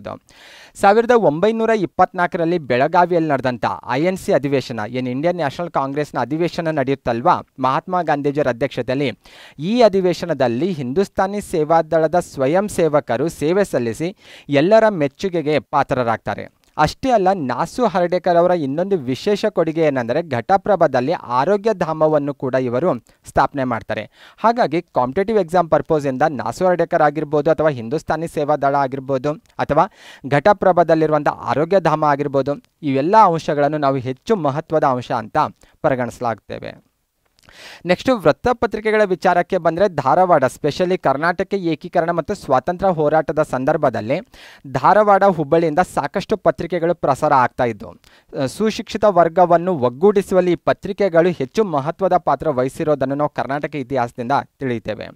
ಸಾವಿರದ ಒಂಬೈನೂರ ಇಪ್ಪತ್ನಾಲ್ಕರಲ್ಲಿ ಬೆಳಗಾವಿಯಲ್ಲಿ ನಡೆದಂಥ ಐ ಎನ್ ಸಿ ಅಧಿವೇಶನ ಏನು ಇಂಡಿಯನ್ ನ್ಯಾಷನಲ್ ಕಾಂಗ್ರೆಸ್ನ ಅಧಿವೇಶನ ನಡೆಯುತ್ತಲ್ವ ಮಹಾತ್ಮ ಗಾಂಧೀಜಿಯವರ ಅಧ್ಯಕ್ಷತೆಯಲ್ಲಿ ಈ ಅಧಿವೇಶನದಲ್ಲಿ ಹಿಂದೂಸ್ತಾನಿ ಸೇವಾದಳದ ಸ್ವಯಂ ಸೇವಕರು ಸೇವೆ ಸಲ್ಲಿಸಿ ಎಲ್ಲರ ಮೆಚ್ಚುಗೆಗೆ ಪಾತ್ರರಾಗ್ತಾರೆ ಅಷ್ಟೇ ಅಲ್ಲ ನಾಸು ಹರ್ಡೇಕರ್ ಅವರ ಇನ್ನೊಂದು ವಿಶೇಷ ಕೊಡುಗೆ ಏನೆಂದರೆ ಘಟಪ್ರಭದಲ್ಲಿ ಆರೋಗ್ಯ ಧಾಮವನ್ನು ಕೂಡ ಇವರು ಸ್ಥಾಪನೆ ಮಾಡ್ತಾರೆ ಹಾಗಾಗಿ ಕಾಂಪಿಟೇಟಿವ್ ಎಕ್ಸಾಮ್ ಪರ್ಪೋಸಿಂದ ನಾಸು ಹರ್ಡೇಕರ್ ಆಗಿರ್ಬೋದು ಅಥವಾ ಹಿಂದೂಸ್ತಾನಿ ಸೇವಾ ದಳ ಆಗಿರ್ಬೋದು ಅಥವಾ ಘಟಪ್ರಭದಲ್ಲಿರುವಂಥ ಆರೋಗ್ಯ ಧಾಮ ಆಗಿರ್ಬೋದು ಇವೆಲ್ಲ ಅಂಶಗಳನ್ನು ನಾವು ಹೆಚ್ಚು ಮಹತ್ವದ ಅಂಶ ಅಂತ ಪರಿಗಣಿಸಲಾಗ್ತೇವೆ ನೆಕ್ಸ್ಟ್ ವೃತ್ತಪತ್ರಿಕೆಗಳ ವಿಚಾರಕ್ಕೆ ಬಂದರೆ ಧಾರವಾಡ ಸ್ಪೆಷಲಿ ಕರ್ನಾಟಕ ಏಕೀಕರಣ ಮತ್ತು ಸ್ವಾತಂತ್ರ್ಯ ಹೋರಾಟದ ಸಂದರ್ಭದಲ್ಲಿ ಧಾರವಾಡ ಹುಬ್ಬಳ್ಳಿಯಿಂದ ಸಾಕಷ್ಟು ಪತ್ರಿಕೆಗಳು ಪ್ರಸಾರ ಆಗ್ತಾ ಇದ್ದವು ಸುಶಿಕ್ಷಿತ ವರ್ಗವನ್ನು ಒಗ್ಗೂಡಿಸುವಲ್ಲಿ ಈ ಪತ್ರಿಕೆಗಳು ಹೆಚ್ಚು ಮಹತ್ವದ ಪಾತ್ರ ವಹಿಸಿರೋದನ್ನು ನಾವು ಕರ್ನಾಟಕ ಇತಿಹಾಸದಿಂದ ತಿಳಿಯುತ್ತೇವೆ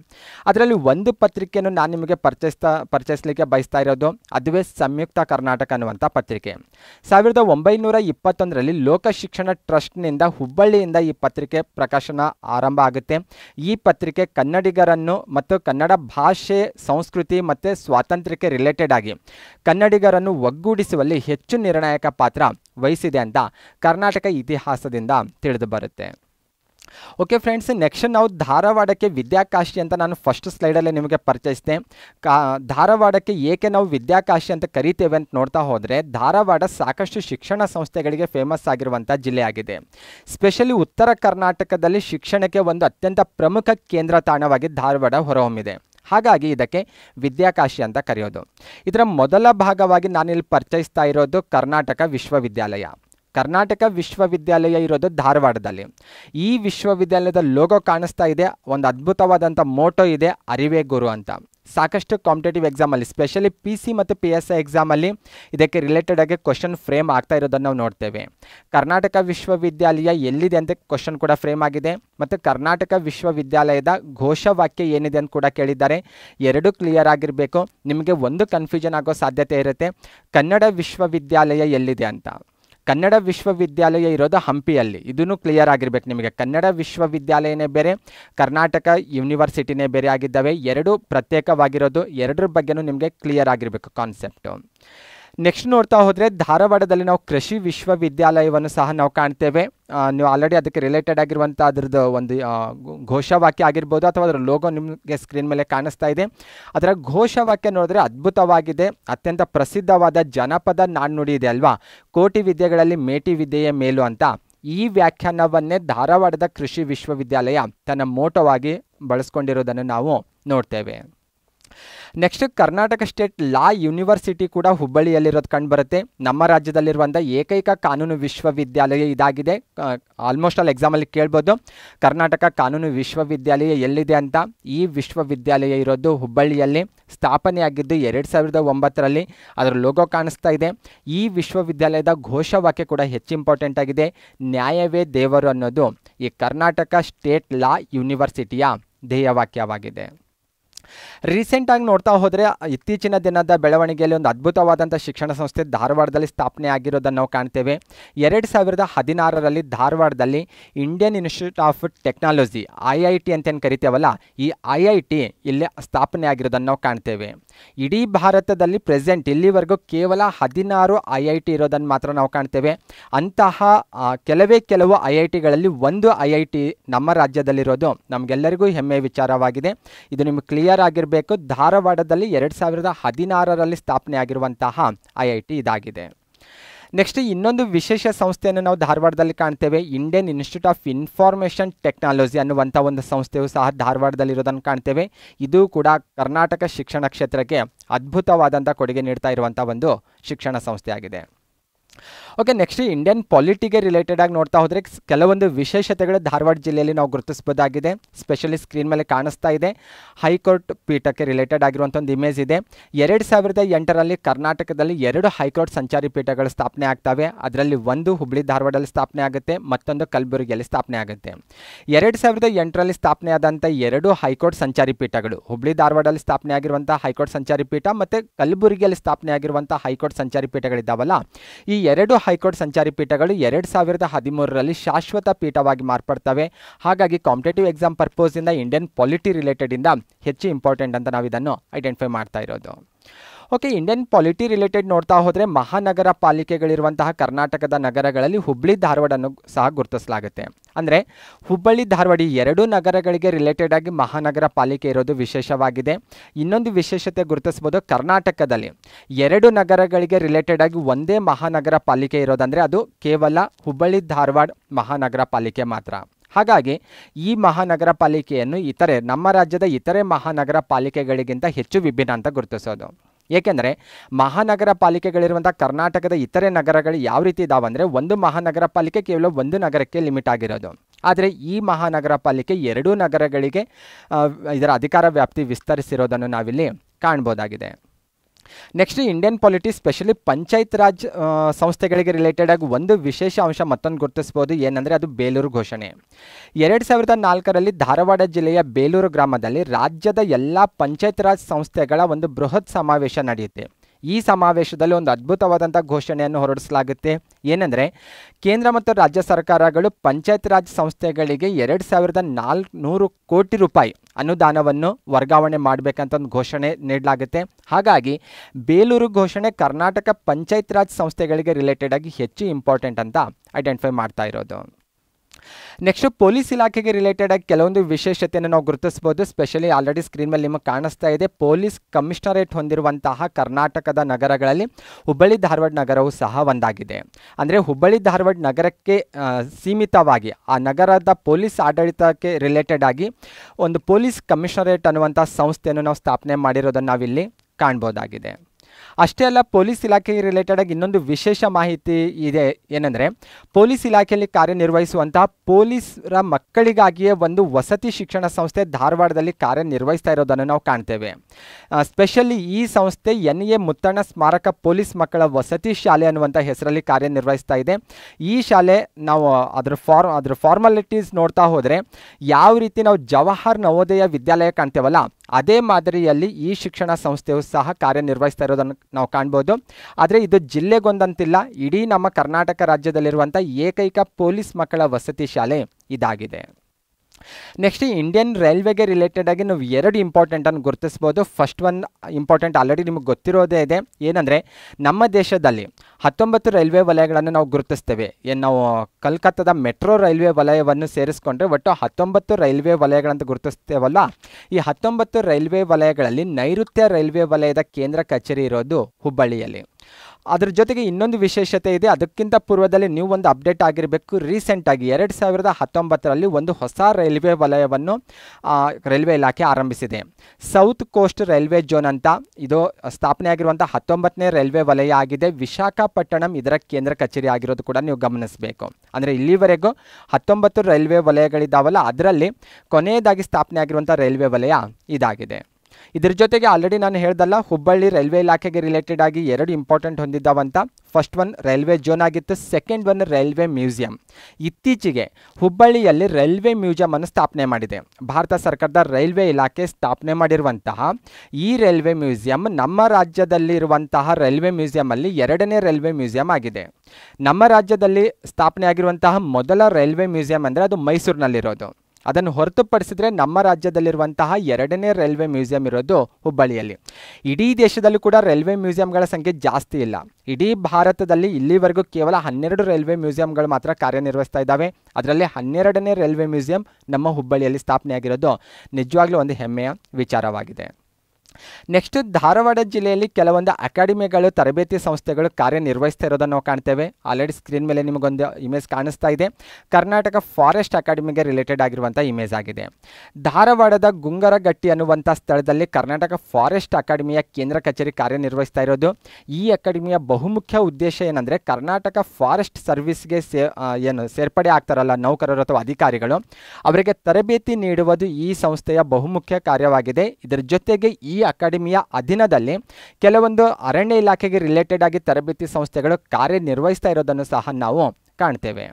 ಅದರಲ್ಲಿ ಒಂದು ಪತ್ರಿಕೆಯನ್ನು ನಾನು ನಿಮಗೆ ಪರಿಚಯಿಸ್ತಾ ಪರಿಚಯಿಸಲಿಕ್ಕೆ ಬಯಸ್ತಾ ಇರೋದು ಅದುವೇ ಸಂಯುಕ್ತ ಕರ್ನಾಟಕ ಅನ್ನುವಂಥ ಪತ್ರಿಕೆ ಸಾವಿರದ ಒಂಬೈನೂರ ಇಪ್ಪತ್ತೊಂದರಲ್ಲಿ ಲೋಕ ಶಿಕ್ಷಣ ಟ್ರಸ್ಟ್ನಿಂದ ಹುಬ್ಬಳ್ಳಿಯಿಂದ ಈ ಪತ್ರಿಕೆ ಪ್ರಕಾಶನ ಆರಂಭ ಆಗುತ್ತೆ ಈ ಪತ್ರಿಕೆ ಕನ್ನಡಿಗರನ್ನು ಮತ್ತು ಕನ್ನಡ ಭಾಷೆ ಸಂಸ್ಕೃತಿ ಮತ್ತು ಸ್ವಾತಂತ್ರ್ಯಕ್ಕೆ ರಿಲೇಟೆಡ್ ಆಗಿ ಕನ್ನಡಿಗರನ್ನು ಒಗ್ಗೂಡಿಸುವಲ್ಲಿ ಹೆಚ್ಚು ನಿರ್ಣಾಯಕ ಪಾತ್ರ ವಹಿಸಿದೆ ಅಂತ ಕರ್ನಾಟಕ ಇತಿಹಾಸದಿಂದ ತಿಳಿದು ಬರುತ್ತೆ ಓಕೆ ಫ್ರೆಂಡ್ಸ್ ನೆಕ್ಸ್ಟ್ ನಾವು ಧಾರವಾಡಕ್ಕೆ ವಿದ್ಯಾಕಾಶಿ ಅಂತ ನಾನು ಫಸ್ಟ್ ಸ್ಲೈಡಲ್ಲೇ ನಿಮಗೆ ಪರಿಚಯಿಸಿದೆ ಕಾ ಧಾರವಾಡಕ್ಕೆ ಏಕೆ ನಾವು ವಿದ್ಯಾಕಾಶಿ ಅಂತ ಕರಿತೇವೆ ಅಂತ ನೋಡ್ತಾ ಹೋದರೆ ಧಾರವಾಡ ಸಾಕಷ್ಟು ಶಿಕ್ಷಣ ಸಂಸ್ಥೆಗಳಿಗೆ ಫೇಮಸ್ ಆಗಿರುವಂಥ ಜಿಲ್ಲೆಯಾಗಿದೆ ಸ್ಪೆಷಲಿ ಉತ್ತರ ಕರ್ನಾಟಕದಲ್ಲಿ ಶಿಕ್ಷಣಕ್ಕೆ ಒಂದು ಅತ್ಯಂತ ಪ್ರಮುಖ ಕೇಂದ್ರ ತಾಣವಾಗಿ ಧಾರವಾಡ ಹೊರಹೊಮ್ಮಿದೆ ಹಾಗಾಗಿ ಇದಕ್ಕೆ ವಿದ್ಯಾಕಾಶಿ ಅಂತ ಕರೆಯೋದು ಇದರ ಮೊದಲ ಭಾಗವಾಗಿ ನಾನಿಲ್ಲಿ ಪರಿಚಯಿಸ್ತಾ ಇರೋದು ಕರ್ನಾಟಕ ವಿಶ್ವವಿದ್ಯಾಲಯ ಕರ್ನಾಟಕ ವಿಶ್ವವಿದ್ಯಾಲಯ ಇರೋದು ಧಾರವಾಡದಲ್ಲಿ ಈ ವಿಶ್ವವಿದ್ಯಾಲಯದ ಲೋಗೋ ಕಾಣಿಸ್ತಾ ಇದೆ ಒಂದು ಅದ್ಭುತವಾದಂಥ ಮೋಟೋ ಇದೆ ಅರಿವೇ ಗುರು ಅಂತ ಸಾಕಷ್ಟು ಕಾಂಪಿಟೇಟಿವ್ ಎಕ್ಸಾಮಲ್ಲಿ ಸ್ಪೆಷಲಿ ಪಿ ಸಿ ಮತ್ತು ಪಿ ಎಸ್ ಐ ಎಕ್ಸಾಮಲ್ಲಿ ಇದಕ್ಕೆ ರಿಲೇಟೆಡ್ ಆಗಿ ಕ್ವಶನ್ ಫ್ರೇಮ್ ಆಗ್ತಾ ಇರೋದನ್ನು ನಾವು ನೋಡ್ತೇವೆ ಕರ್ನಾಟಕ ವಿಶ್ವವಿದ್ಯಾಲಯ ಎಲ್ಲಿದೆ ಅಂತ ಕ್ವಶನ್ ಕೂಡ ಫ್ರೇಮ್ ಆಗಿದೆ ಮತ್ತು ಕರ್ನಾಟಕ ವಿಶ್ವವಿದ್ಯಾಲಯದ ಘೋಷವಾಕ್ಯ ಏನಿದೆ ಅಂತ ಕೂಡ ಕೇಳಿದ್ದಾರೆ ಎರಡೂ ಕ್ಲಿಯರ್ ಆಗಿರಬೇಕು ನಿಮಗೆ ಒಂದು ಕನ್ಫ್ಯೂಷನ್ ಆಗೋ ಸಾಧ್ಯತೆ ಇರುತ್ತೆ ಕನ್ನಡ ವಿಶ್ವವಿದ್ಯಾಲಯ ಎಲ್ಲಿದೆ ಅಂತ ಕನ್ನಡ ವಿಶ್ವವಿದ್ಯಾಲಯ ಇರೋದು ಹಂಪಿಯಲ್ಲಿ ಇದನ್ನು ಕ್ಲಿಯರ್ ಆಗಿರ್ಬೇಕು ನಿಮಗೆ ಕನ್ನಡ ವಿಶ್ವವಿದ್ಯಾಲಯನೇ ಬೇರೆ ಕರ್ನಾಟಕ ಯೂನಿವರ್ಸಿಟಿನೇ ಬೇರೆ ಆಗಿದ್ದಾವೆ ಎರಡು ಪ್ರತ್ಯೇಕವಾಗಿರೋದು ಎರಡರ ಬಗ್ಗೆನೂ ನಿಮಗೆ ಕ್ಲಿಯರ್ ಆಗಿರಬೇಕು ಕಾನ್ಸೆಪ್ಟು ನೆಕ್ಸ್ಟ್ ನೋಡ್ತಾ ಹೋದರೆ ಧಾರವಾಡದಲ್ಲಿ ನಾವು ಕೃಷಿ ವಿಶ್ವವಿದ್ಯಾಲಯವನ್ನು ಸಹ ನಾವು ಕಾಣ್ತೇವೆ ನೀವು ಆಲ್ರೆಡಿ ಅದಕ್ಕೆ ರಿಲೇಟೆಡ್ ಆಗಿರುವಂಥ ಅದರದ್ದು ಒಂದು ಘೋಷವಾಕ್ಯ ಆಗಿರ್ಬೋದು ಅಥವಾ ಅದರ ಲೋಗೋ ನಿಮಗೆ ಸ್ಕ್ರೀನ್ ಮೇಲೆ ಕಾಣಿಸ್ತಾ ಇದೆ ಅದರ ಘೋಷವಾಕ್ಯ ನೋಡಿದ್ರೆ ಅದ್ಭುತವಾಗಿದೆ ಅತ್ಯಂತ ಪ್ರಸಿದ್ಧವಾದ ಜನಪದ ನಾಣ್ಣುಡಿ ಇದೆ ಅಲ್ವಾ ಕೋಟಿ ವಿದ್ಯೆಗಳಲ್ಲಿ ಮೇಟಿ ವಿದ್ಯೆಯೇ ಮೇಲು ಅಂತ ಈ ವ್ಯಾಖ್ಯಾನವನ್ನೇ ಧಾರವಾಡದ ಕೃಷಿ ವಿಶ್ವವಿದ್ಯಾಲಯ ತನ್ನ ಮೋಟವಾಗಿ ಬಳಸ್ಕೊಂಡಿರೋದನ್ನು ನಾವು ನೋಡ್ತೇವೆ next Karnataka state law university ಕೂಡ ಹುಬ್ಬಳ್ಳಿಯಲ್ಲಿರೋದು ಕಂಡುಬರುತ್ತೆ ನಮ್ಮ ರಾಜ್ಯದಲ್ಲಿರುವಂಥ ಏಕೈಕ ಕಾನೂನು ವಿಶ್ವವಿದ್ಯಾಲಯ ಇದಾಗಿದೆ ಆಲ್ಮೋಸ್ಟ್ ಆಲ್ ಎಕ್ಸಾಮಲ್ಲಿ ಕೇಳ್ಬೋದು ಕರ್ನಾಟಕ ಕಾನೂನು ವಿಶ್ವವಿದ್ಯಾಲಯ ಎಲ್ಲಿದೆ ಅಂತ ಈ ವಿಶ್ವವಿದ್ಯಾಲಯ ಇರೋದು ಹುಬ್ಬಳ್ಳಿಯಲ್ಲಿ ಸ್ಥಾಪನೆಯಾಗಿದ್ದು ಎರಡು ಸಾವಿರದ ಒಂಬತ್ತರಲ್ಲಿ ಅದರ ಲೋಗೋ ಕಾಣಿಸ್ತಾ ಇದೆ ಈ ವಿಶ್ವವಿದ್ಯಾಲಯದ ಘೋಷವಾಕ್ಯ ಕೂಡ ಹೆಚ್ಚು ಇಂಪಾರ್ಟೆಂಟ್ ಆಗಿದೆ ನ್ಯಾಯವೇ ದೇವರು ಅನ್ನೋದು ಈ ಕರ್ನಾಟಕ ಸ್ಟೇಟ್ ಲಾ ಯೂನಿವರ್ಸಿಟಿಯ ಧ್ಯೇಯವಾಕ್ಯವಾಗಿದೆ ಆಗಿ ನೋಡ್ತಾ ಹೋದರೆ ಇತ್ತೀಚಿನ ದಿನದ ಬೆಳವಣಿಗೆಯಲ್ಲಿ ಒಂದು ಅದ್ಭುತವಾದಂಥ ಶಿಕ್ಷಣ ಸಂಸ್ಥೆ ಧಾರವಾಡದಲ್ಲಿ ಸ್ಥಾಪನೆ ಆಗಿರೋದನ್ನು ನಾವು ಕಾಣ್ತೇವೆ ಎರಡು ಸಾವಿರದ ಹದಿನಾರರಲ್ಲಿ ಧಾರವಾಡದಲ್ಲಿ Indian Institute of Technology I I T ಅಂತೇನು ಕರಿತೇವಲ್ಲ ಈ ಐ ಐ ಟಿ ಇಲ್ಲಿ ಸ್ಥಾಪನೆ ಆಗಿರೋದನ್ನು ನಾವು ಕಾಣ್ತೇವೆ ಇಡೀ ಭಾರತದಲ್ಲಿ ಪ್ರೆಸೆಂಟ್ ಇಲ್ಲಿವರೆಗೂ ಕೇವಲ ಹದಿನಾರು ಐ ಐ ಟಿ ಇರೋದನ್ನು ಮಾತ್ರ ನಾವು ಕಾಣ್ತೇವೆ ಅಂತಹ ಕೆಲವೇ ಕೆಲವು ಐ ಐ ಟಿಗಳಲ್ಲಿ ಒಂದು ಐ ಐ ಟಿ ನಮ್ಮ ರಾಜ್ಯದಲ್ಲಿರೋದು ನಮಗೆಲ್ಲರಿಗೂ ಹೆಮ್ಮೆಯ ವಿಚಾರವಾಗಿದೆ ಇದು ನಿಮ್ಗೆ ಕ್ಲಿಯರ್ ಆಗಿರಬೇಕು ಧಾರವಾಡದಲ್ಲಿ ಎರಡು ಸಾವಿರದ ಹದಿನಾರರಲ್ಲಿ ಸ್ಥಾಪನೆ ಆಗಿರುವಂತಹ ಐ ಐ ಟಿ ಇದಾಗಿದೆ ನೆಕ್ಸ್ಟ್ ಇನ್ನೊಂದು ವಿಶೇಷ ಸಂಸ್ಥೆಯನ್ನು ನಾವು ಧಾರವಾಡದಲ್ಲಿ ಕಾಣ್ತೇವೆ Indian Institute of Information Technology ಅನ್ನುವಂಥ ಒಂದು ಸಂಸ್ಥೆಯು ಸಹ ಇರೋದನ್ನು ಕಾಣ್ತೇವೆ ಇದು ಕೂಡ ಕರ್ನಾಟಕ ಶಿಕ್ಷಣ ಕ್ಷೇತ್ರಕ್ಕೆ ಅದ್ಭುತವಾದಂಥ ಕೊಡುಗೆ ನೀಡ್ತಾ ಇರುವಂಥ ಒಂದು ಶಿಕ್ಷಣ ಸಂಸ್ಥೆಯಾಗಿದೆ ಓಕೆ ನೆಕ್ಸ್ಟ್ ಇಂಡಿಯನ್ ಪಾಲಿಟಿಗೆ ರಿಲೇಟೆಡ್ ಆಗಿ ನೋಡ್ತಾ ಹೋದ್ರೆ ಕೆಲವೊಂದು ವಿಶೇಷತೆಗಳು ಧಾರವಾಡ ಜಿಲ್ಲೆಯಲ್ಲಿ ನಾವು ಗುರುತಿಸಬಹುದಾಗಿದೆ ಸ್ಪೆಷಲಿ ಸ್ಕ್ರೀನ್ ಮೇಲೆ ಕಾಣಿಸ್ತಾ ಇದೆ ಹೈಕೋರ್ಟ್ ಪೀಠಕ್ಕೆ ರಿಲೇಟೆಡ್ ಆಗಿರುವಂಥ ಒಂದು ಇಮೇಜ್ ಇದೆ ಎರಡು ಸಾವಿರದ ಎಂಟರಲ್ಲಿ ಕರ್ನಾಟಕದಲ್ಲಿ ಎರಡು ಹೈಕೋರ್ಟ್ ಸಂಚಾರಿ ಪೀಠಗಳು ಸ್ಥಾಪನೆ ಆಗ್ತವೆ ಅದರಲ್ಲಿ ಒಂದು ಹುಬ್ಳಿ ಧಾರವಾಡದಲ್ಲಿ ಸ್ಥಾಪನೆ ಆಗುತ್ತೆ ಮತ್ತೊಂದು ಕಲಬುರಗಿಯಲ್ಲಿ ಸ್ಥಾಪನೆ ಆಗುತ್ತೆ ಎರಡು ಸಾವಿರದ ಎಂಟರಲ್ಲಿ ಸ್ಥಾಪನೆ ಆದಂಥ ಎರಡು ಹೈಕೋರ್ಟ್ ಸಂಚಾರಿ ಪೀಠಗಳು ಹುಬ್ಳಿ ಧಾರವಾಡದಲ್ಲಿ ಸ್ಥಾಪನೆ ಆಗಿರುವಂಥ ಹೈಕೋರ್ಟ್ ಸಂಚಾರಿ ಪೀಠ ಮತ್ತು ಕಲಬುರಗಿಯಲ್ಲಿ ಸ್ಥಾಪನೆ ಆಗಿರುವಂಥ ಹೈಕೋರ್ಟ್ ಸಂಚಾರಿ ಪೀಠಗಳಿದ್ದಾವಲ್ಲ ಈ ಎರಡು ಹೈಕೋರ್ಟ್ ಸಂಚಾರಿ ಪೀಠಗಳು ಎರಡು ಸಾವಿರದ ಹದಿಮೂರರಲ್ಲಿ ಶಾಶ್ವತ ಪೀಠವಾಗಿ ಮಾರ್ಪಡ್ತವೆ ಹಾಗಾಗಿ ಕಾಂಪಿಟೇಟಿವ್ ಎಕ್ಸಾಮ್ ಪರ್ಪೋಸಿಂದ ಇಂಡಿಯನ್ ಪಾಲಿಟಿ ಇಂದ ಹೆಚ್ಚು ಇಂಪಾರ್ಟೆಂಟ್ ಅಂತ ನಾವು ಇದನ್ನು ಐಡೆಂಟಿಫೈ ಮಾಡ್ತಾ ಇರೋದು ಓಕೆ ಇಂಡಿಯನ್ ಪಾಲಿಟಿ ರಿಲೇಟೆಡ್ ನೋಡ್ತಾ ಹೋದರೆ ಮಹಾನಗರ ಪಾಲಿಕೆಗಳಿರುವಂತಹ ಕರ್ನಾಟಕದ ನಗರಗಳಲ್ಲಿ ಹುಬ್ಬಳ್ಳಿ ಅನ್ನು ಸಹ ಗುರುತಿಸಲಾಗುತ್ತೆ ಅಂದರೆ ಹುಬ್ಬಳ್ಳಿ ಧಾರವಾಡ ಎರಡೂ ನಗರಗಳಿಗೆ ರಿಲೇಟೆಡ್ ಆಗಿ ಮಹಾನಗರ ಪಾಲಿಕೆ ಇರೋದು ವಿಶೇಷವಾಗಿದೆ ಇನ್ನೊಂದು ವಿಶೇಷತೆ ಗುರುತಿಸ್ಬೋದು ಕರ್ನಾಟಕದಲ್ಲಿ ಎರಡು ನಗರಗಳಿಗೆ ರಿಲೇಟೆಡ್ ಆಗಿ ಒಂದೇ ಮಹಾನಗರ ಪಾಲಿಕೆ ಇರೋದಂದರೆ ಅದು ಕೇವಲ ಹುಬ್ಬಳ್ಳಿ ಧಾರವಾಡ ಮಹಾನಗರ ಪಾಲಿಕೆ ಮಾತ್ರ ಹಾಗಾಗಿ ಈ ಮಹಾನಗರ ಪಾಲಿಕೆಯನ್ನು ಇತರೆ ನಮ್ಮ ರಾಜ್ಯದ ಇತರೆ ಮಹಾನಗರ ಪಾಲಿಕೆಗಳಿಗಿಂತ ಹೆಚ್ಚು ವಿಭಿನ್ನ ಅಂತ ಗುರುತಿಸೋದು ಏಕೆಂದರೆ ಮಹಾನಗರ ಪಾಲಿಕೆಗಳಿರುವಂಥ ಕರ್ನಾಟಕದ ಇತರೆ ನಗರಗಳು ಯಾವ ರೀತಿ ಅಂದರೆ ಒಂದು ಮಹಾನಗರ ಪಾಲಿಕೆ ಕೇವಲ ಒಂದು ನಗರಕ್ಕೆ ಲಿಮಿಟ್ ಆಗಿರೋದು ಆದರೆ ಈ ಮಹಾನಗರ ಪಾಲಿಕೆ ಎರಡೂ ನಗರಗಳಿಗೆ ಇದರ ಅಧಿಕಾರ ವ್ಯಾಪ್ತಿ ವಿಸ್ತರಿಸಿರೋದನ್ನು ನಾವಿಲ್ಲಿ ಕಾಣ್ಬೋದಾಗಿದೆ next Indian polity specially panchayat raj ಸಂಸ್ಥೆಗಳಿಗೆ ರಿಲೇಟೆಡ್ ಆಗಿ ಒಂದು ವಿಶೇಷ ಅಂಶ ಮತ್ತೊಂದು ಗುರುತಿಸಬಹುದು ಏನಂದರೆ ಅದು ಬೇಲೂರು ಘೋಷಣೆ ಎರಡು ಸಾವಿರದ ನಾಲ್ಕರಲ್ಲಿ ಧಾರವಾಡ ಜಿಲ್ಲೆಯ ಬೇಲೂರು ಗ್ರಾಮದಲ್ಲಿ ರಾಜ್ಯದ ಎಲ್ಲ ಪಂಚಾಯತ್ ರಾಜ್ ಸಂಸ್ಥೆಗಳ ಒಂದು ಬೃಹತ್ ಸಮಾವೇಶ ನಡೆಯುತ್ತೆ ಈ ಸಮಾವೇಶದಲ್ಲಿ ಒಂದು ಅದ್ಭುತವಾದಂಥ ಘೋಷಣೆಯನ್ನು ಹೊರಡಿಸಲಾಗುತ್ತೆ ಏನೆಂದರೆ ಕೇಂದ್ರ ಮತ್ತು ರಾಜ್ಯ ಸರ್ಕಾರಗಳು ಪಂಚಾಯತ್ ರಾಜ್ ಸಂಸ್ಥೆಗಳಿಗೆ ಎರಡು ಸಾವಿರದ ನಾಲ್ಕುನೂರು ಕೋಟಿ ರೂಪಾಯಿ ಅನುದಾನವನ್ನು ವರ್ಗಾವಣೆ ಮಾಡಬೇಕಂತ ಒಂದು ಘೋಷಣೆ ನೀಡಲಾಗುತ್ತೆ ಹಾಗಾಗಿ ಬೇಲೂರು ಘೋಷಣೆ ಕರ್ನಾಟಕ ಪಂಚಾಯತ್ ರಾಜ್ ಸಂಸ್ಥೆಗಳಿಗೆ ರಿಲೇಟೆಡ್ ಆಗಿ ಹೆಚ್ಚು ಇಂಪಾರ್ಟೆಂಟ್ ಅಂತ ಐಡೆಂಟಿಫೈ ಮಾಡ್ತಾ ಇರೋದು ನೆಕ್ಸ್ಟ್ ಪೊಲೀಸ್ ಇಲಾಖೆಗೆ ರಿಲೇಟೆಡ್ ಆಗಿ ಕೆಲವೊಂದು ವಿಶೇಷತೆಯನ್ನು ನಾವು ಗುರುತಿಸಬಹುದು ಸ್ಪೆಷಲಿ ಆಲ್ರೆಡಿ ಸ್ಕ್ರೀನ್ ಮೇಲೆ ನಿಮಗೆ ಕಾಣಿಸ್ತಾ ಇದೆ ಪೊಲೀಸ್ ಕಮಿಷನರೇಟ್ ಹೊಂದಿರುವಂತಹ ಕರ್ನಾಟಕದ ನಗರಗಳಲ್ಲಿ ಹುಬ್ಬಳ್ಳಿ ಧಾರವಾಡ ನಗರವು ಸಹ ಒಂದಾಗಿದೆ ಅಂದರೆ ಹುಬ್ಬಳ್ಳಿ ಧಾರವಾಡ ನಗರಕ್ಕೆ ಸೀಮಿತವಾಗಿ ಆ ನಗರದ ಪೊಲೀಸ್ ಆಡಳಿತಕ್ಕೆ ರಿಲೇಟೆಡ್ ಆಗಿ ಒಂದು ಪೊಲೀಸ್ ಕಮಿಷನರೇಟ್ ಅನ್ನುವಂಥ ಸಂಸ್ಥೆಯನ್ನು ನಾವು ಸ್ಥಾಪನೆ ಮಾಡಿರೋದನ್ನು ನಾವಿಲ್ಲಿ ಕಾಣ್ಬೋದಾಗಿದೆ ಅಷ್ಟೇ ಅಲ್ಲ ಪೊಲೀಸ್ ಇಲಾಖೆಗೆ ರಿಲೇಟೆಡ್ ಆಗಿ ಇನ್ನೊಂದು ವಿಶೇಷ ಮಾಹಿತಿ ಇದೆ ಏನಂದರೆ ಪೊಲೀಸ್ ಇಲಾಖೆಯಲ್ಲಿ ಕಾರ್ಯನಿರ್ವಹಿಸುವಂತಹ ಪೊಲೀಸರ ಮಕ್ಕಳಿಗಾಗಿಯೇ ಒಂದು ವಸತಿ ಶಿಕ್ಷಣ ಸಂಸ್ಥೆ ಧಾರವಾಡದಲ್ಲಿ ಕಾರ್ಯನಿರ್ವಹಿಸ್ತಾ ಇರೋದನ್ನು ನಾವು ಕಾಣ್ತೇವೆ ಸ್ಪೆಷಲಿ ಈ ಸಂಸ್ಥೆ ಎನ್ ಎ ಮುತ್ತಣ್ಣ ಸ್ಮಾರಕ ಪೊಲೀಸ್ ಮಕ್ಕಳ ವಸತಿ ಶಾಲೆ ಅನ್ನುವಂಥ ಹೆಸರಲ್ಲಿ ಕಾರ್ಯನಿರ್ವಹಿಸ್ತಾ ಇದೆ ಈ ಶಾಲೆ ನಾವು ಅದರ ಫಾರ್ ಅದರ ಫಾರ್ಮಾಲಿಟೀಸ್ ನೋಡ್ತಾ ಹೋದರೆ ಯಾವ ರೀತಿ ನಾವು ಜವಾಹರ್ ನವೋದಯ ವಿದ್ಯಾಲಯ ಕಾಣ್ತೇವಲ್ಲ ಅದೇ ಮಾದರಿಯಲ್ಲಿ ಈ ಶಿಕ್ಷಣ ಸಂಸ್ಥೆಯು ಸಹ ಕಾರ್ಯನಿರ್ವಹಿಸ್ತಾ ಇರೋದನ್ನು ನಾವು ಕಾಣ್ಬೋದು ಆದರೆ ಇದು ಜಿಲ್ಲೆಗೊಂದಂತಿಲ್ಲ ಇಡೀ ನಮ್ಮ ಕರ್ನಾಟಕ ರಾಜ್ಯದಲ್ಲಿರುವಂಥ ಏಕೈಕ ಪೊಲೀಸ್ ಮಕ್ಕಳ ವಸತಿ ಶಾಲೆ ಇದಾಗಿದೆ ನೆಕ್ಸ್ಟ್ ಇಂಡಿಯನ್ ರೈಲ್ವೆಗೆ ರಿಲೇಟೆಡ್ ಆಗಿ ನಾವು ಎರಡು ಇಂಪಾರ್ಟೆಂಟ್ ಅನ್ನು ಗುರುತಿಸ್ಬೋದು ಫಸ್ಟ್ ಒನ್ ಇಂಪಾರ್ಟೆಂಟ್ ಆಲ್ರೆಡಿ ನಿಮಗೆ ಗೊತ್ತಿರೋದೇ ಇದೆ ಏನಂದರೆ ನಮ್ಮ ದೇಶದಲ್ಲಿ ಹತ್ತೊಂಬತ್ತು ರೈಲ್ವೆ ವಲಯಗಳನ್ನು ನಾವು ಗುರುತಿಸ್ತೇವೆ ಏನು ನಾವು ಕಲ್ಕತ್ತಾದ ಮೆಟ್ರೋ ರೈಲ್ವೆ ವಲಯವನ್ನು ಸೇರಿಸ್ಕೊಂಡ್ರೆ ಒಟ್ಟು ಹತ್ತೊಂಬತ್ತು ರೈಲ್ವೆ ವಲಯಗಳಂತ ಗುರುತಿಸ್ತೇವಲ್ಲ ಈ ಹತ್ತೊಂಬತ್ತು ರೈಲ್ವೆ ವಲಯಗಳಲ್ಲಿ ನೈಋತ್ಯ ರೈಲ್ವೆ ವಲಯದ ಕೇಂದ್ರ ಕಚೇರಿ ಇರೋದು ಹುಬ್ಬಳ್ಳಿಯಲ್ಲಿ ಅದ್ರ ಜೊತೆಗೆ ಇನ್ನೊಂದು ವಿಶೇಷತೆ ಇದೆ ಅದಕ್ಕಿಂತ ಪೂರ್ವದಲ್ಲಿ ನೀವು ಒಂದು ಅಪ್ಡೇಟ್ ಆಗಿರಬೇಕು ರೀಸೆಂಟಾಗಿ ಎರಡು ಸಾವಿರದ ಹತ್ತೊಂಬತ್ತರಲ್ಲಿ ಒಂದು ಹೊಸ ರೈಲ್ವೆ ವಲಯವನ್ನು ರೈಲ್ವೆ ಇಲಾಖೆ ಆರಂಭಿಸಿದೆ ಸೌತ್ ಕೋಸ್ಟ್ ರೈಲ್ವೆ ಝೋನ್ ಅಂತ ಇದು ಸ್ಥಾಪನೆ ಆಗಿರುವಂಥ ಹತ್ತೊಂಬತ್ತನೇ ರೈಲ್ವೆ ವಲಯ ಆಗಿದೆ ವಿಶಾಖಪಟ್ಟಣಂ ಇದರ ಕೇಂದ್ರ ಕಚೇರಿ ಆಗಿರೋದು ಕೂಡ ನೀವು ಗಮನಿಸಬೇಕು ಅಂದರೆ ಇಲ್ಲಿವರೆಗೂ ಹತ್ತೊಂಬತ್ತು ರೈಲ್ವೆ ವಲಯಗಳಿದ್ದಾವಲ್ಲ ಅದರಲ್ಲಿ ಕೊನೆಯದಾಗಿ ಸ್ಥಾಪನೆ ಆಗಿರುವಂಥ ರೈಲ್ವೆ ವಲಯ ಇದಾಗಿದೆ ಇದರ ಜೊತೆಗೆ ಆಲ್ರೆಡಿ ನಾನು ಹೇಳ್ದಲ್ಲ ಹುಬ್ಬಳ್ಳಿ ರೈಲ್ವೆ ಇಲಾಖೆಗೆ ರಿಲೇಟೆಡ್ ಆಗಿ ಎರಡು ಇಂಪಾರ್ಟೆಂಟ್ ಹೊಂದಿದ್ದಾವಂತ ಫಸ್ಟ್ ಒನ್ ರೈಲ್ವೆ ಜೋನ್ ಆಗಿತ್ತು ಸೆಕೆಂಡ್ ಒನ್ ರೈಲ್ವೆ ಮ್ಯೂಸಿಯಂ ಇತ್ತೀಚೆಗೆ ಹುಬ್ಬಳ್ಳಿಯಲ್ಲಿ ರೈಲ್ವೆ ಮ್ಯೂಸಿಯಂ ಅನ್ನು ಸ್ಥಾಪನೆ ಮಾಡಿದೆ ಭಾರತ ಸರ್ಕಾರದ ರೈಲ್ವೆ ಇಲಾಖೆ ಸ್ಥಾಪನೆ ಮಾಡಿರುವಂತಹ ಈ ರೈಲ್ವೆ ಮ್ಯೂಸಿಯಂ ನಮ್ಮ ರಾಜ್ಯದಲ್ಲಿರುವಂತಹ ರೈಲ್ವೆ ಮ್ಯೂಸಿಯಂ ಅಲ್ಲಿ ಎರಡನೇ ರೈಲ್ವೆ ಮ್ಯೂಸಿಯಂ ಆಗಿದೆ ನಮ್ಮ ರಾಜ್ಯದಲ್ಲಿ ಸ್ಥಾಪನೆ ಆಗಿರುವಂತಹ ಮೊದಲ ರೈಲ್ವೆ ಮ್ಯೂಸಿಯಂ ಅಂದರೆ ಅದು ಮೈಸೂರಿನಲ್ಲಿರೋದು ಅದನ್ನು ಹೊರತುಪಡಿಸಿದ್ರೆ ನಮ್ಮ ರಾಜ್ಯದಲ್ಲಿರುವಂತಹ ಎರಡನೇ ರೈಲ್ವೆ ಮ್ಯೂಸಿಯಂ ಇರೋದು ಹುಬ್ಬಳ್ಳಿಯಲ್ಲಿ ಇಡೀ ದೇಶದಲ್ಲೂ ಕೂಡ ರೈಲ್ವೆ ಮ್ಯೂಸಿಯಂಗಳ ಸಂಖ್ಯೆ ಜಾಸ್ತಿ ಇಲ್ಲ ಇಡೀ ಭಾರತದಲ್ಲಿ ಇಲ್ಲಿವರೆಗೂ ಕೇವಲ ಹನ್ನೆರಡು ರೈಲ್ವೆ ಮ್ಯೂಸಿಯಂಗಳು ಮಾತ್ರ ಕಾರ್ಯನಿರ್ವಹಿಸ್ತಾ ಇದ್ದಾವೆ ಅದರಲ್ಲಿ ಹನ್ನೆರಡನೇ ರೈಲ್ವೆ ಮ್ಯೂಸಿಯಂ ನಮ್ಮ ಹುಬ್ಬಳ್ಳಿಯಲ್ಲಿ ಸ್ಥಾಪನೆಯಾಗಿರೋದು ನಿಜವಾಗ್ಲೂ ಒಂದು ಹೆಮ್ಮೆಯ ವಿಚಾರವಾಗಿದೆ ನೆಕ್ಸ್ಟ್ ಧಾರವಾಡ ಜಿಲ್ಲೆಯಲ್ಲಿ ಕೆಲವೊಂದು ಅಕಾಡೆಮಿಗಳು ತರಬೇತಿ ಸಂಸ್ಥೆಗಳು ಕಾರ್ಯನಿರ್ವಹಿಸ್ತಾ ಇರೋದನ್ನು ನಾವು ಕಾಣ್ತೇವೆ ಆಲ್ರೆಡಿ ಸ್ಕ್ರೀನ್ ಮೇಲೆ ನಿಮಗೊಂದು ಇಮೇಜ್ ಕಾಣಿಸ್ತಾ ಇದೆ ಕರ್ನಾಟಕ ಫಾರೆಸ್ಟ್ ಅಕಾಡೆಮಿಗೆ ರಿಲೇಟೆಡ್ ಆಗಿರುವಂಥ ಇಮೇಜ್ ಆಗಿದೆ ಧಾರವಾಡದ ಗುಂಗರಗಟ್ಟಿ ಅನ್ನುವಂಥ ಸ್ಥಳದಲ್ಲಿ ಕರ್ನಾಟಕ ಫಾರೆಸ್ಟ್ ಅಕಾಡೆಮಿಯ ಕೇಂದ್ರ ಕಚೇರಿ ಕಾರ್ಯನಿರ್ವಹಿಸ್ತಾ ಇರೋದು ಈ ಅಕಾಡೆಮಿಯ ಬಹುಮುಖ್ಯ ಉದ್ದೇಶ ಏನಂದರೆ ಕರ್ನಾಟಕ ಫಾರೆಸ್ಟ್ ಸರ್ವಿಸ್ಗೆ ಸೇ ಏನು ಸೇರ್ಪಡೆ ಆಗ್ತಾರಲ್ಲ ನೌಕರರು ಅಥವಾ ಅಧಿಕಾರಿಗಳು ಅವರಿಗೆ ತರಬೇತಿ ನೀಡುವುದು ಈ ಸಂಸ್ಥೆಯ ಬಹುಮುಖ್ಯ ಕಾರ್ಯವಾಗಿದೆ ಇದರ ಜೊತೆಗೆ ಈ ಅಕಾಡೆಮಿಯ ಅಧೀನದಲ್ಲಿ ಕೆಲವೊಂದು ಅರಣ್ಯ ಇಲಾಖೆಗೆ ರಿಲೇಟೆಡ್ ಆಗಿ ತರಬೇತಿ ಸಂಸ್ಥೆಗಳು ಕಾರ್ಯನಿರ್ವಹಿಸ್ತಾ ಇರೋದನ್ನು ಸಹ ನಾವು ಕಾಣ್ತೇವೆ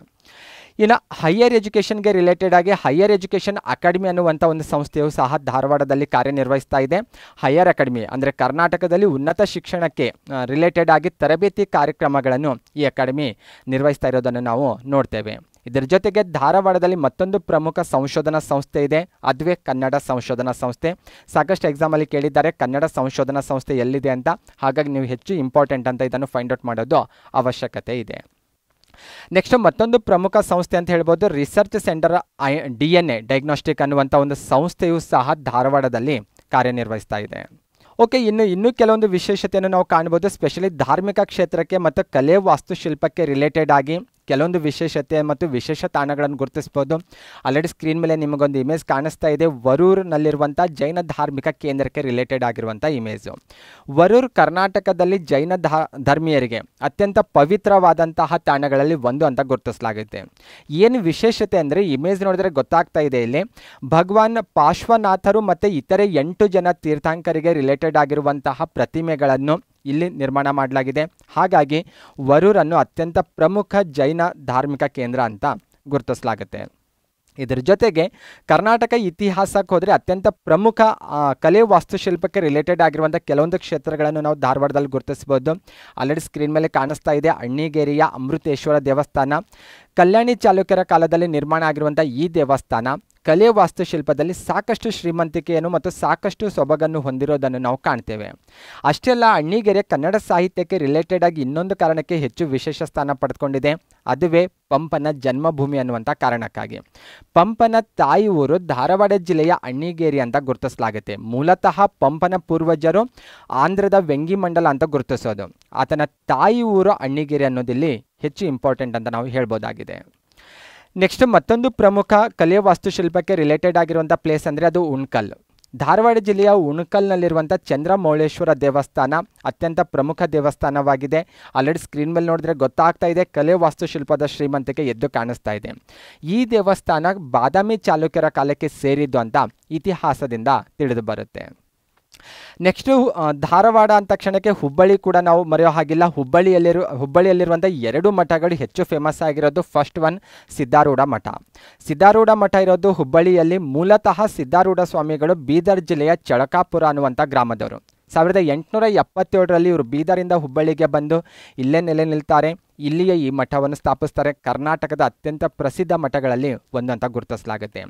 ಇನ್ನು ಹೈಯರ್ ಎಜುಕೇಷನ್ಗೆ ರಿಲೇಟೆಡ್ ಆಗಿ ಹೈಯರ್ ಎಜುಕೇಷನ್ ಅಕಾಡೆಮಿ ಅನ್ನುವಂಥ ಒಂದು ಸಂಸ್ಥೆಯು ಸಹ ಧಾರವಾಡದಲ್ಲಿ ಕಾರ್ಯನಿರ್ವಹಿಸ್ತಾ ಇದೆ ಹೈಯರ್ ಅಕಾಡೆಮಿ ಅಂದರೆ ಕರ್ನಾಟಕದಲ್ಲಿ ಉನ್ನತ ಶಿಕ್ಷಣಕ್ಕೆ ರಿಲೇಟೆಡ್ ಆಗಿ ತರಬೇತಿ ಕಾರ್ಯಕ್ರಮಗಳನ್ನು ಈ ಅಕಾಡೆಮಿ ನಿರ್ವಹಿಸ್ತಾ ಇರೋದನ್ನು ನಾವು ನೋಡ್ತೇವೆ ಇದರ ಜೊತೆಗೆ ಧಾರವಾಡದಲ್ಲಿ ಮತ್ತೊಂದು ಪ್ರಮುಖ ಸಂಶೋಧನಾ ಸಂಸ್ಥೆ ಇದೆ ಅದುವೇ ಕನ್ನಡ ಸಂಶೋಧನಾ ಸಂಸ್ಥೆ ಸಾಕಷ್ಟು ಎಕ್ಸಾಮಲ್ಲಿ ಕೇಳಿದ್ದಾರೆ ಕನ್ನಡ ಸಂಶೋಧನಾ ಸಂಸ್ಥೆ ಎಲ್ಲಿದೆ ಅಂತ ಹಾಗಾಗಿ ನೀವು ಹೆಚ್ಚು ಇಂಪಾರ್ಟೆಂಟ್ ಅಂತ ಇದನ್ನು ಫೈಂಡ್ ಔಟ್ ಮಾಡೋದು ಅವಶ್ಯಕತೆ ಇದೆ ನೆಕ್ಸ್ಟ್ ಮತ್ತೊಂದು ಪ್ರಮುಖ ಸಂಸ್ಥೆ ಅಂತ ಹೇಳ್ಬೋದು research centre D N A diagnostic ಅನ್ನುವಂಥ ಒಂದು ಸಂಸ್ಥೆಯು ಸಹ ಧಾರವಾಡದಲ್ಲಿ ಕಾರ್ಯನಿರ್ವಹಿಸ್ತಾ ಇದೆ ಓಕೆ ಇನ್ನು ಇನ್ನೂ ಕೆಲವೊಂದು ವಿಶೇಷತೆಯನ್ನು ನಾವು ಕಾಣ್ಬೋದು ಸ್ಪೆಷಲಿ ಧಾರ್ಮಿಕ ಕ್ಷೇತ್ರಕ್ಕೆ ಮತ್ತು ಕಲೆ ವಾಸ್ತುಶಿಲ್ಪಕ್ಕೆ ರಿಲೇಟೆಡ್ ಆಗಿ ಕೆಲವೊಂದು ವಿಶೇಷತೆ ಮತ್ತು ವಿಶೇಷ ತಾಣಗಳನ್ನು ಗುರುತಿಸ್ಬೋದು ಆಲ್ರೆಡಿ ಸ್ಕ್ರೀನ್ ಮೇಲೆ ನಿಮಗೊಂದು ಇಮೇಜ್ ಕಾಣಿಸ್ತಾ ಇದೆ ವರೂರ್ನಲ್ಲಿರುವಂಥ ಜೈನ ಧಾರ್ಮಿಕ ಕೇಂದ್ರಕ್ಕೆ ರಿಲೇಟೆಡ್ ಆಗಿರುವಂಥ ಇಮೇಜು ವರೂರ್ ಕರ್ನಾಟಕದಲ್ಲಿ ಜೈನ ಧರ್ಮೀಯರಿಗೆ ಅತ್ಯಂತ ಪವಿತ್ರವಾದಂತಹ ತಾಣಗಳಲ್ಲಿ ಒಂದು ಅಂತ ಗುರುತಿಸಲಾಗುತ್ತೆ ಏನು ವಿಶೇಷತೆ ಅಂದರೆ ಇಮೇಜ್ ನೋಡಿದ್ರೆ ಗೊತ್ತಾಗ್ತಾ ಇದೆ ಇಲ್ಲಿ ಭಗವಾನ್ ಪಾರ್ಶ್ವನಾಥರು ಮತ್ತು ಇತರೆ ಎಂಟು ಜನ ತೀರ್ಥಾಂಕರಿಗೆ ರಿಲೇಟೆಡ್ ಆಗಿರುವಂತಹ ಪ್ರತಿಮೆಗಳನ್ನು ಇಲ್ಲಿ ನಿರ್ಮಾಣ ಮಾಡಲಾಗಿದೆ ಹಾಗಾಗಿ ವರೂರನ್ನು ಅತ್ಯಂತ ಪ್ರಮುಖ ಜೈನ ಧಾರ್ಮಿಕ ಕೇಂದ್ರ ಅಂತ ಗುರುತಿಸಲಾಗುತ್ತೆ ಇದರ ಜೊತೆಗೆ ಕರ್ನಾಟಕ ಇತಿಹಾಸಕ್ಕೆ ಹೋದರೆ ಅತ್ಯಂತ ಪ್ರಮುಖ ಕಲೆ ವಾಸ್ತುಶಿಲ್ಪಕ್ಕೆ ರಿಲೇಟೆಡ್ ಆಗಿರುವಂಥ ಕೆಲವೊಂದು ಕ್ಷೇತ್ರಗಳನ್ನು ನಾವು ಧಾರವಾಡದಲ್ಲಿ ಗುರುತಿಸ್ಬೋದು ಆಲ್ರೆಡಿ ಸ್ಕ್ರೀನ್ ಮೇಲೆ ಕಾಣಿಸ್ತಾ ಇದೆ ಅಣ್ಣಿಗೇರಿಯ ಅಮೃತೇಶ್ವರ ದೇವಸ್ಥಾನ ಕಲ್ಯಾಣಿ ಚಾಲುಕ್ಯರ ಕಾಲದಲ್ಲಿ ನಿರ್ಮಾಣ ಆಗಿರುವಂಥ ಈ ದೇವಸ್ಥಾನ ಕಲೆ ವಾಸ್ತುಶಿಲ್ಪದಲ್ಲಿ ಸಾಕಷ್ಟು ಶ್ರೀಮಂತಿಕೆಯನ್ನು ಮತ್ತು ಸಾಕಷ್ಟು ಸೊಬಗನ್ನು ಹೊಂದಿರೋದನ್ನು ನಾವು ಕಾಣ್ತೇವೆ ಅಷ್ಟೇ ಅಲ್ಲ ಅಣ್ಣಿಗೆರೆ ಕನ್ನಡ ಸಾಹಿತ್ಯಕ್ಕೆ ರಿಲೇಟೆಡ್ ಆಗಿ ಇನ್ನೊಂದು ಕಾರಣಕ್ಕೆ ಹೆಚ್ಚು ವಿಶೇಷ ಸ್ಥಾನ ಪಡೆದುಕೊಂಡಿದೆ ಅದುವೇ ಪಂಪನ ಜನ್ಮಭೂಮಿ ಅನ್ನುವಂಥ ಕಾರಣಕ್ಕಾಗಿ ಪಂಪನ ತಾಯಿ ಊರು ಧಾರವಾಡ ಜಿಲ್ಲೆಯ ಅಣ್ಣಿಗೇರಿ ಅಂತ ಗುರುತಿಸಲಾಗುತ್ತೆ ಮೂಲತಃ ಪಂಪನ ಪೂರ್ವಜರು ಆಂಧ್ರದ ವೆಂಗಿಮಂಡಲ ಅಂತ ಗುರುತಿಸೋದು ಆತನ ತಾಯಿ ಊರು ಅಣ್ಣಿಗೇರಿ ಅನ್ನೋದಿಲ್ಲಿ ಹೆಚ್ಚು ಇಂಪಾರ್ಟೆಂಟ್ ಅಂತ ನಾವು ಹೇಳ್ಬೋದಾಗಿದೆ ನೆಕ್ಸ್ಟ್ ಮತ್ತೊಂದು ಪ್ರಮುಖ ಕಲೆಯ ವಾಸ್ತುಶಿಲ್ಪಕ್ಕೆ ರಿಲೇಟೆಡ್ ಆಗಿರುವಂಥ ಪ್ಲೇಸ್ ಅಂದರೆ ಅದು ಉಣ್ಕಲ್ ಧಾರವಾಡ ಜಿಲ್ಲೆಯ ಉಣ್ಕಲ್ನಲ್ಲಿರುವಂಥ ಚಂದ್ರಮೌಳೇಶ್ವರ ದೇವಸ್ಥಾನ ಅತ್ಯಂತ ಪ್ರಮುಖ ದೇವಸ್ಥಾನವಾಗಿದೆ ಆಲ್ರೆಡಿ ಸ್ಕ್ರೀನ್ ಮೇಲೆ ನೋಡಿದ್ರೆ ಗೊತ್ತಾಗ್ತಾ ಇದೆ ಕಲೆ ವಾಸ್ತುಶಿಲ್ಪದ ಶ್ರೀಮಂತಿಕೆ ಎದ್ದು ಕಾಣಿಸ್ತಾ ಇದೆ ಈ ದೇವಸ್ಥಾನ ಬಾದಾಮಿ ಚಾಲುಕ್ಯರ ಕಾಲಕ್ಕೆ ಸೇರಿದ್ದು ಅಂತ ಇತಿಹಾಸದಿಂದ ತಿಳಿದು ಬರುತ್ತೆ ನೆಕ್ಸ್ಟು ಧಾರವಾಡ ಅಂದ ತಕ್ಷಣಕ್ಕೆ ಹುಬ್ಬಳ್ಳಿ ಕೂಡ ನಾವು ಮರೆಯೋ ಹಾಗಿಲ್ಲ ಹುಬ್ಬಳ್ಳಿಯಲ್ಲಿರು ಹುಬ್ಬಳ್ಳಿಯಲ್ಲಿರುವಂಥ ಎರಡು ಮಠಗಳು ಹೆಚ್ಚು ಫೇಮಸ್ ಆಗಿರೋದು ಫಸ್ಟ್ ಒನ್ ಸಿದ್ಧಾರೂಢ ಮಠ ಸಿದ್ಧಾರೂಢ ಮಠ ಇರೋದು ಹುಬ್ಬಳ್ಳಿಯಲ್ಲಿ ಮೂಲತಃ ಸಿದ್ಧಾರೂಢ ಸ್ವಾಮಿಗಳು ಬೀದರ್ ಜಿಲ್ಲೆಯ ಚಳಕಾಪುರ ಅನ್ನುವಂಥ ಗ್ರಾಮದವರು ಸಾವಿರದ ಎಂಟುನೂರ ಎಪ್ಪತ್ತೇಳರಲ್ಲಿ ಇವರು ಬೀದರಿಂದ ಹುಬ್ಬಳ್ಳಿಗೆ ಬಂದು ಇಲ್ಲೇ ನೆಲೆ ನಿಲ್ತಾರೆ ಇಲ್ಲಿಯೇ ಈ ಮಠವನ್ನು ಸ್ಥಾಪಿಸ್ತಾರೆ ಕರ್ನಾಟಕದ ಅತ್ಯಂತ ಪ್ರಸಿದ್ಧ ಮಠಗಳಲ್ಲಿ ಒಂದಂತ ಗುರುತಿಸಲಾಗುತ್ತೆ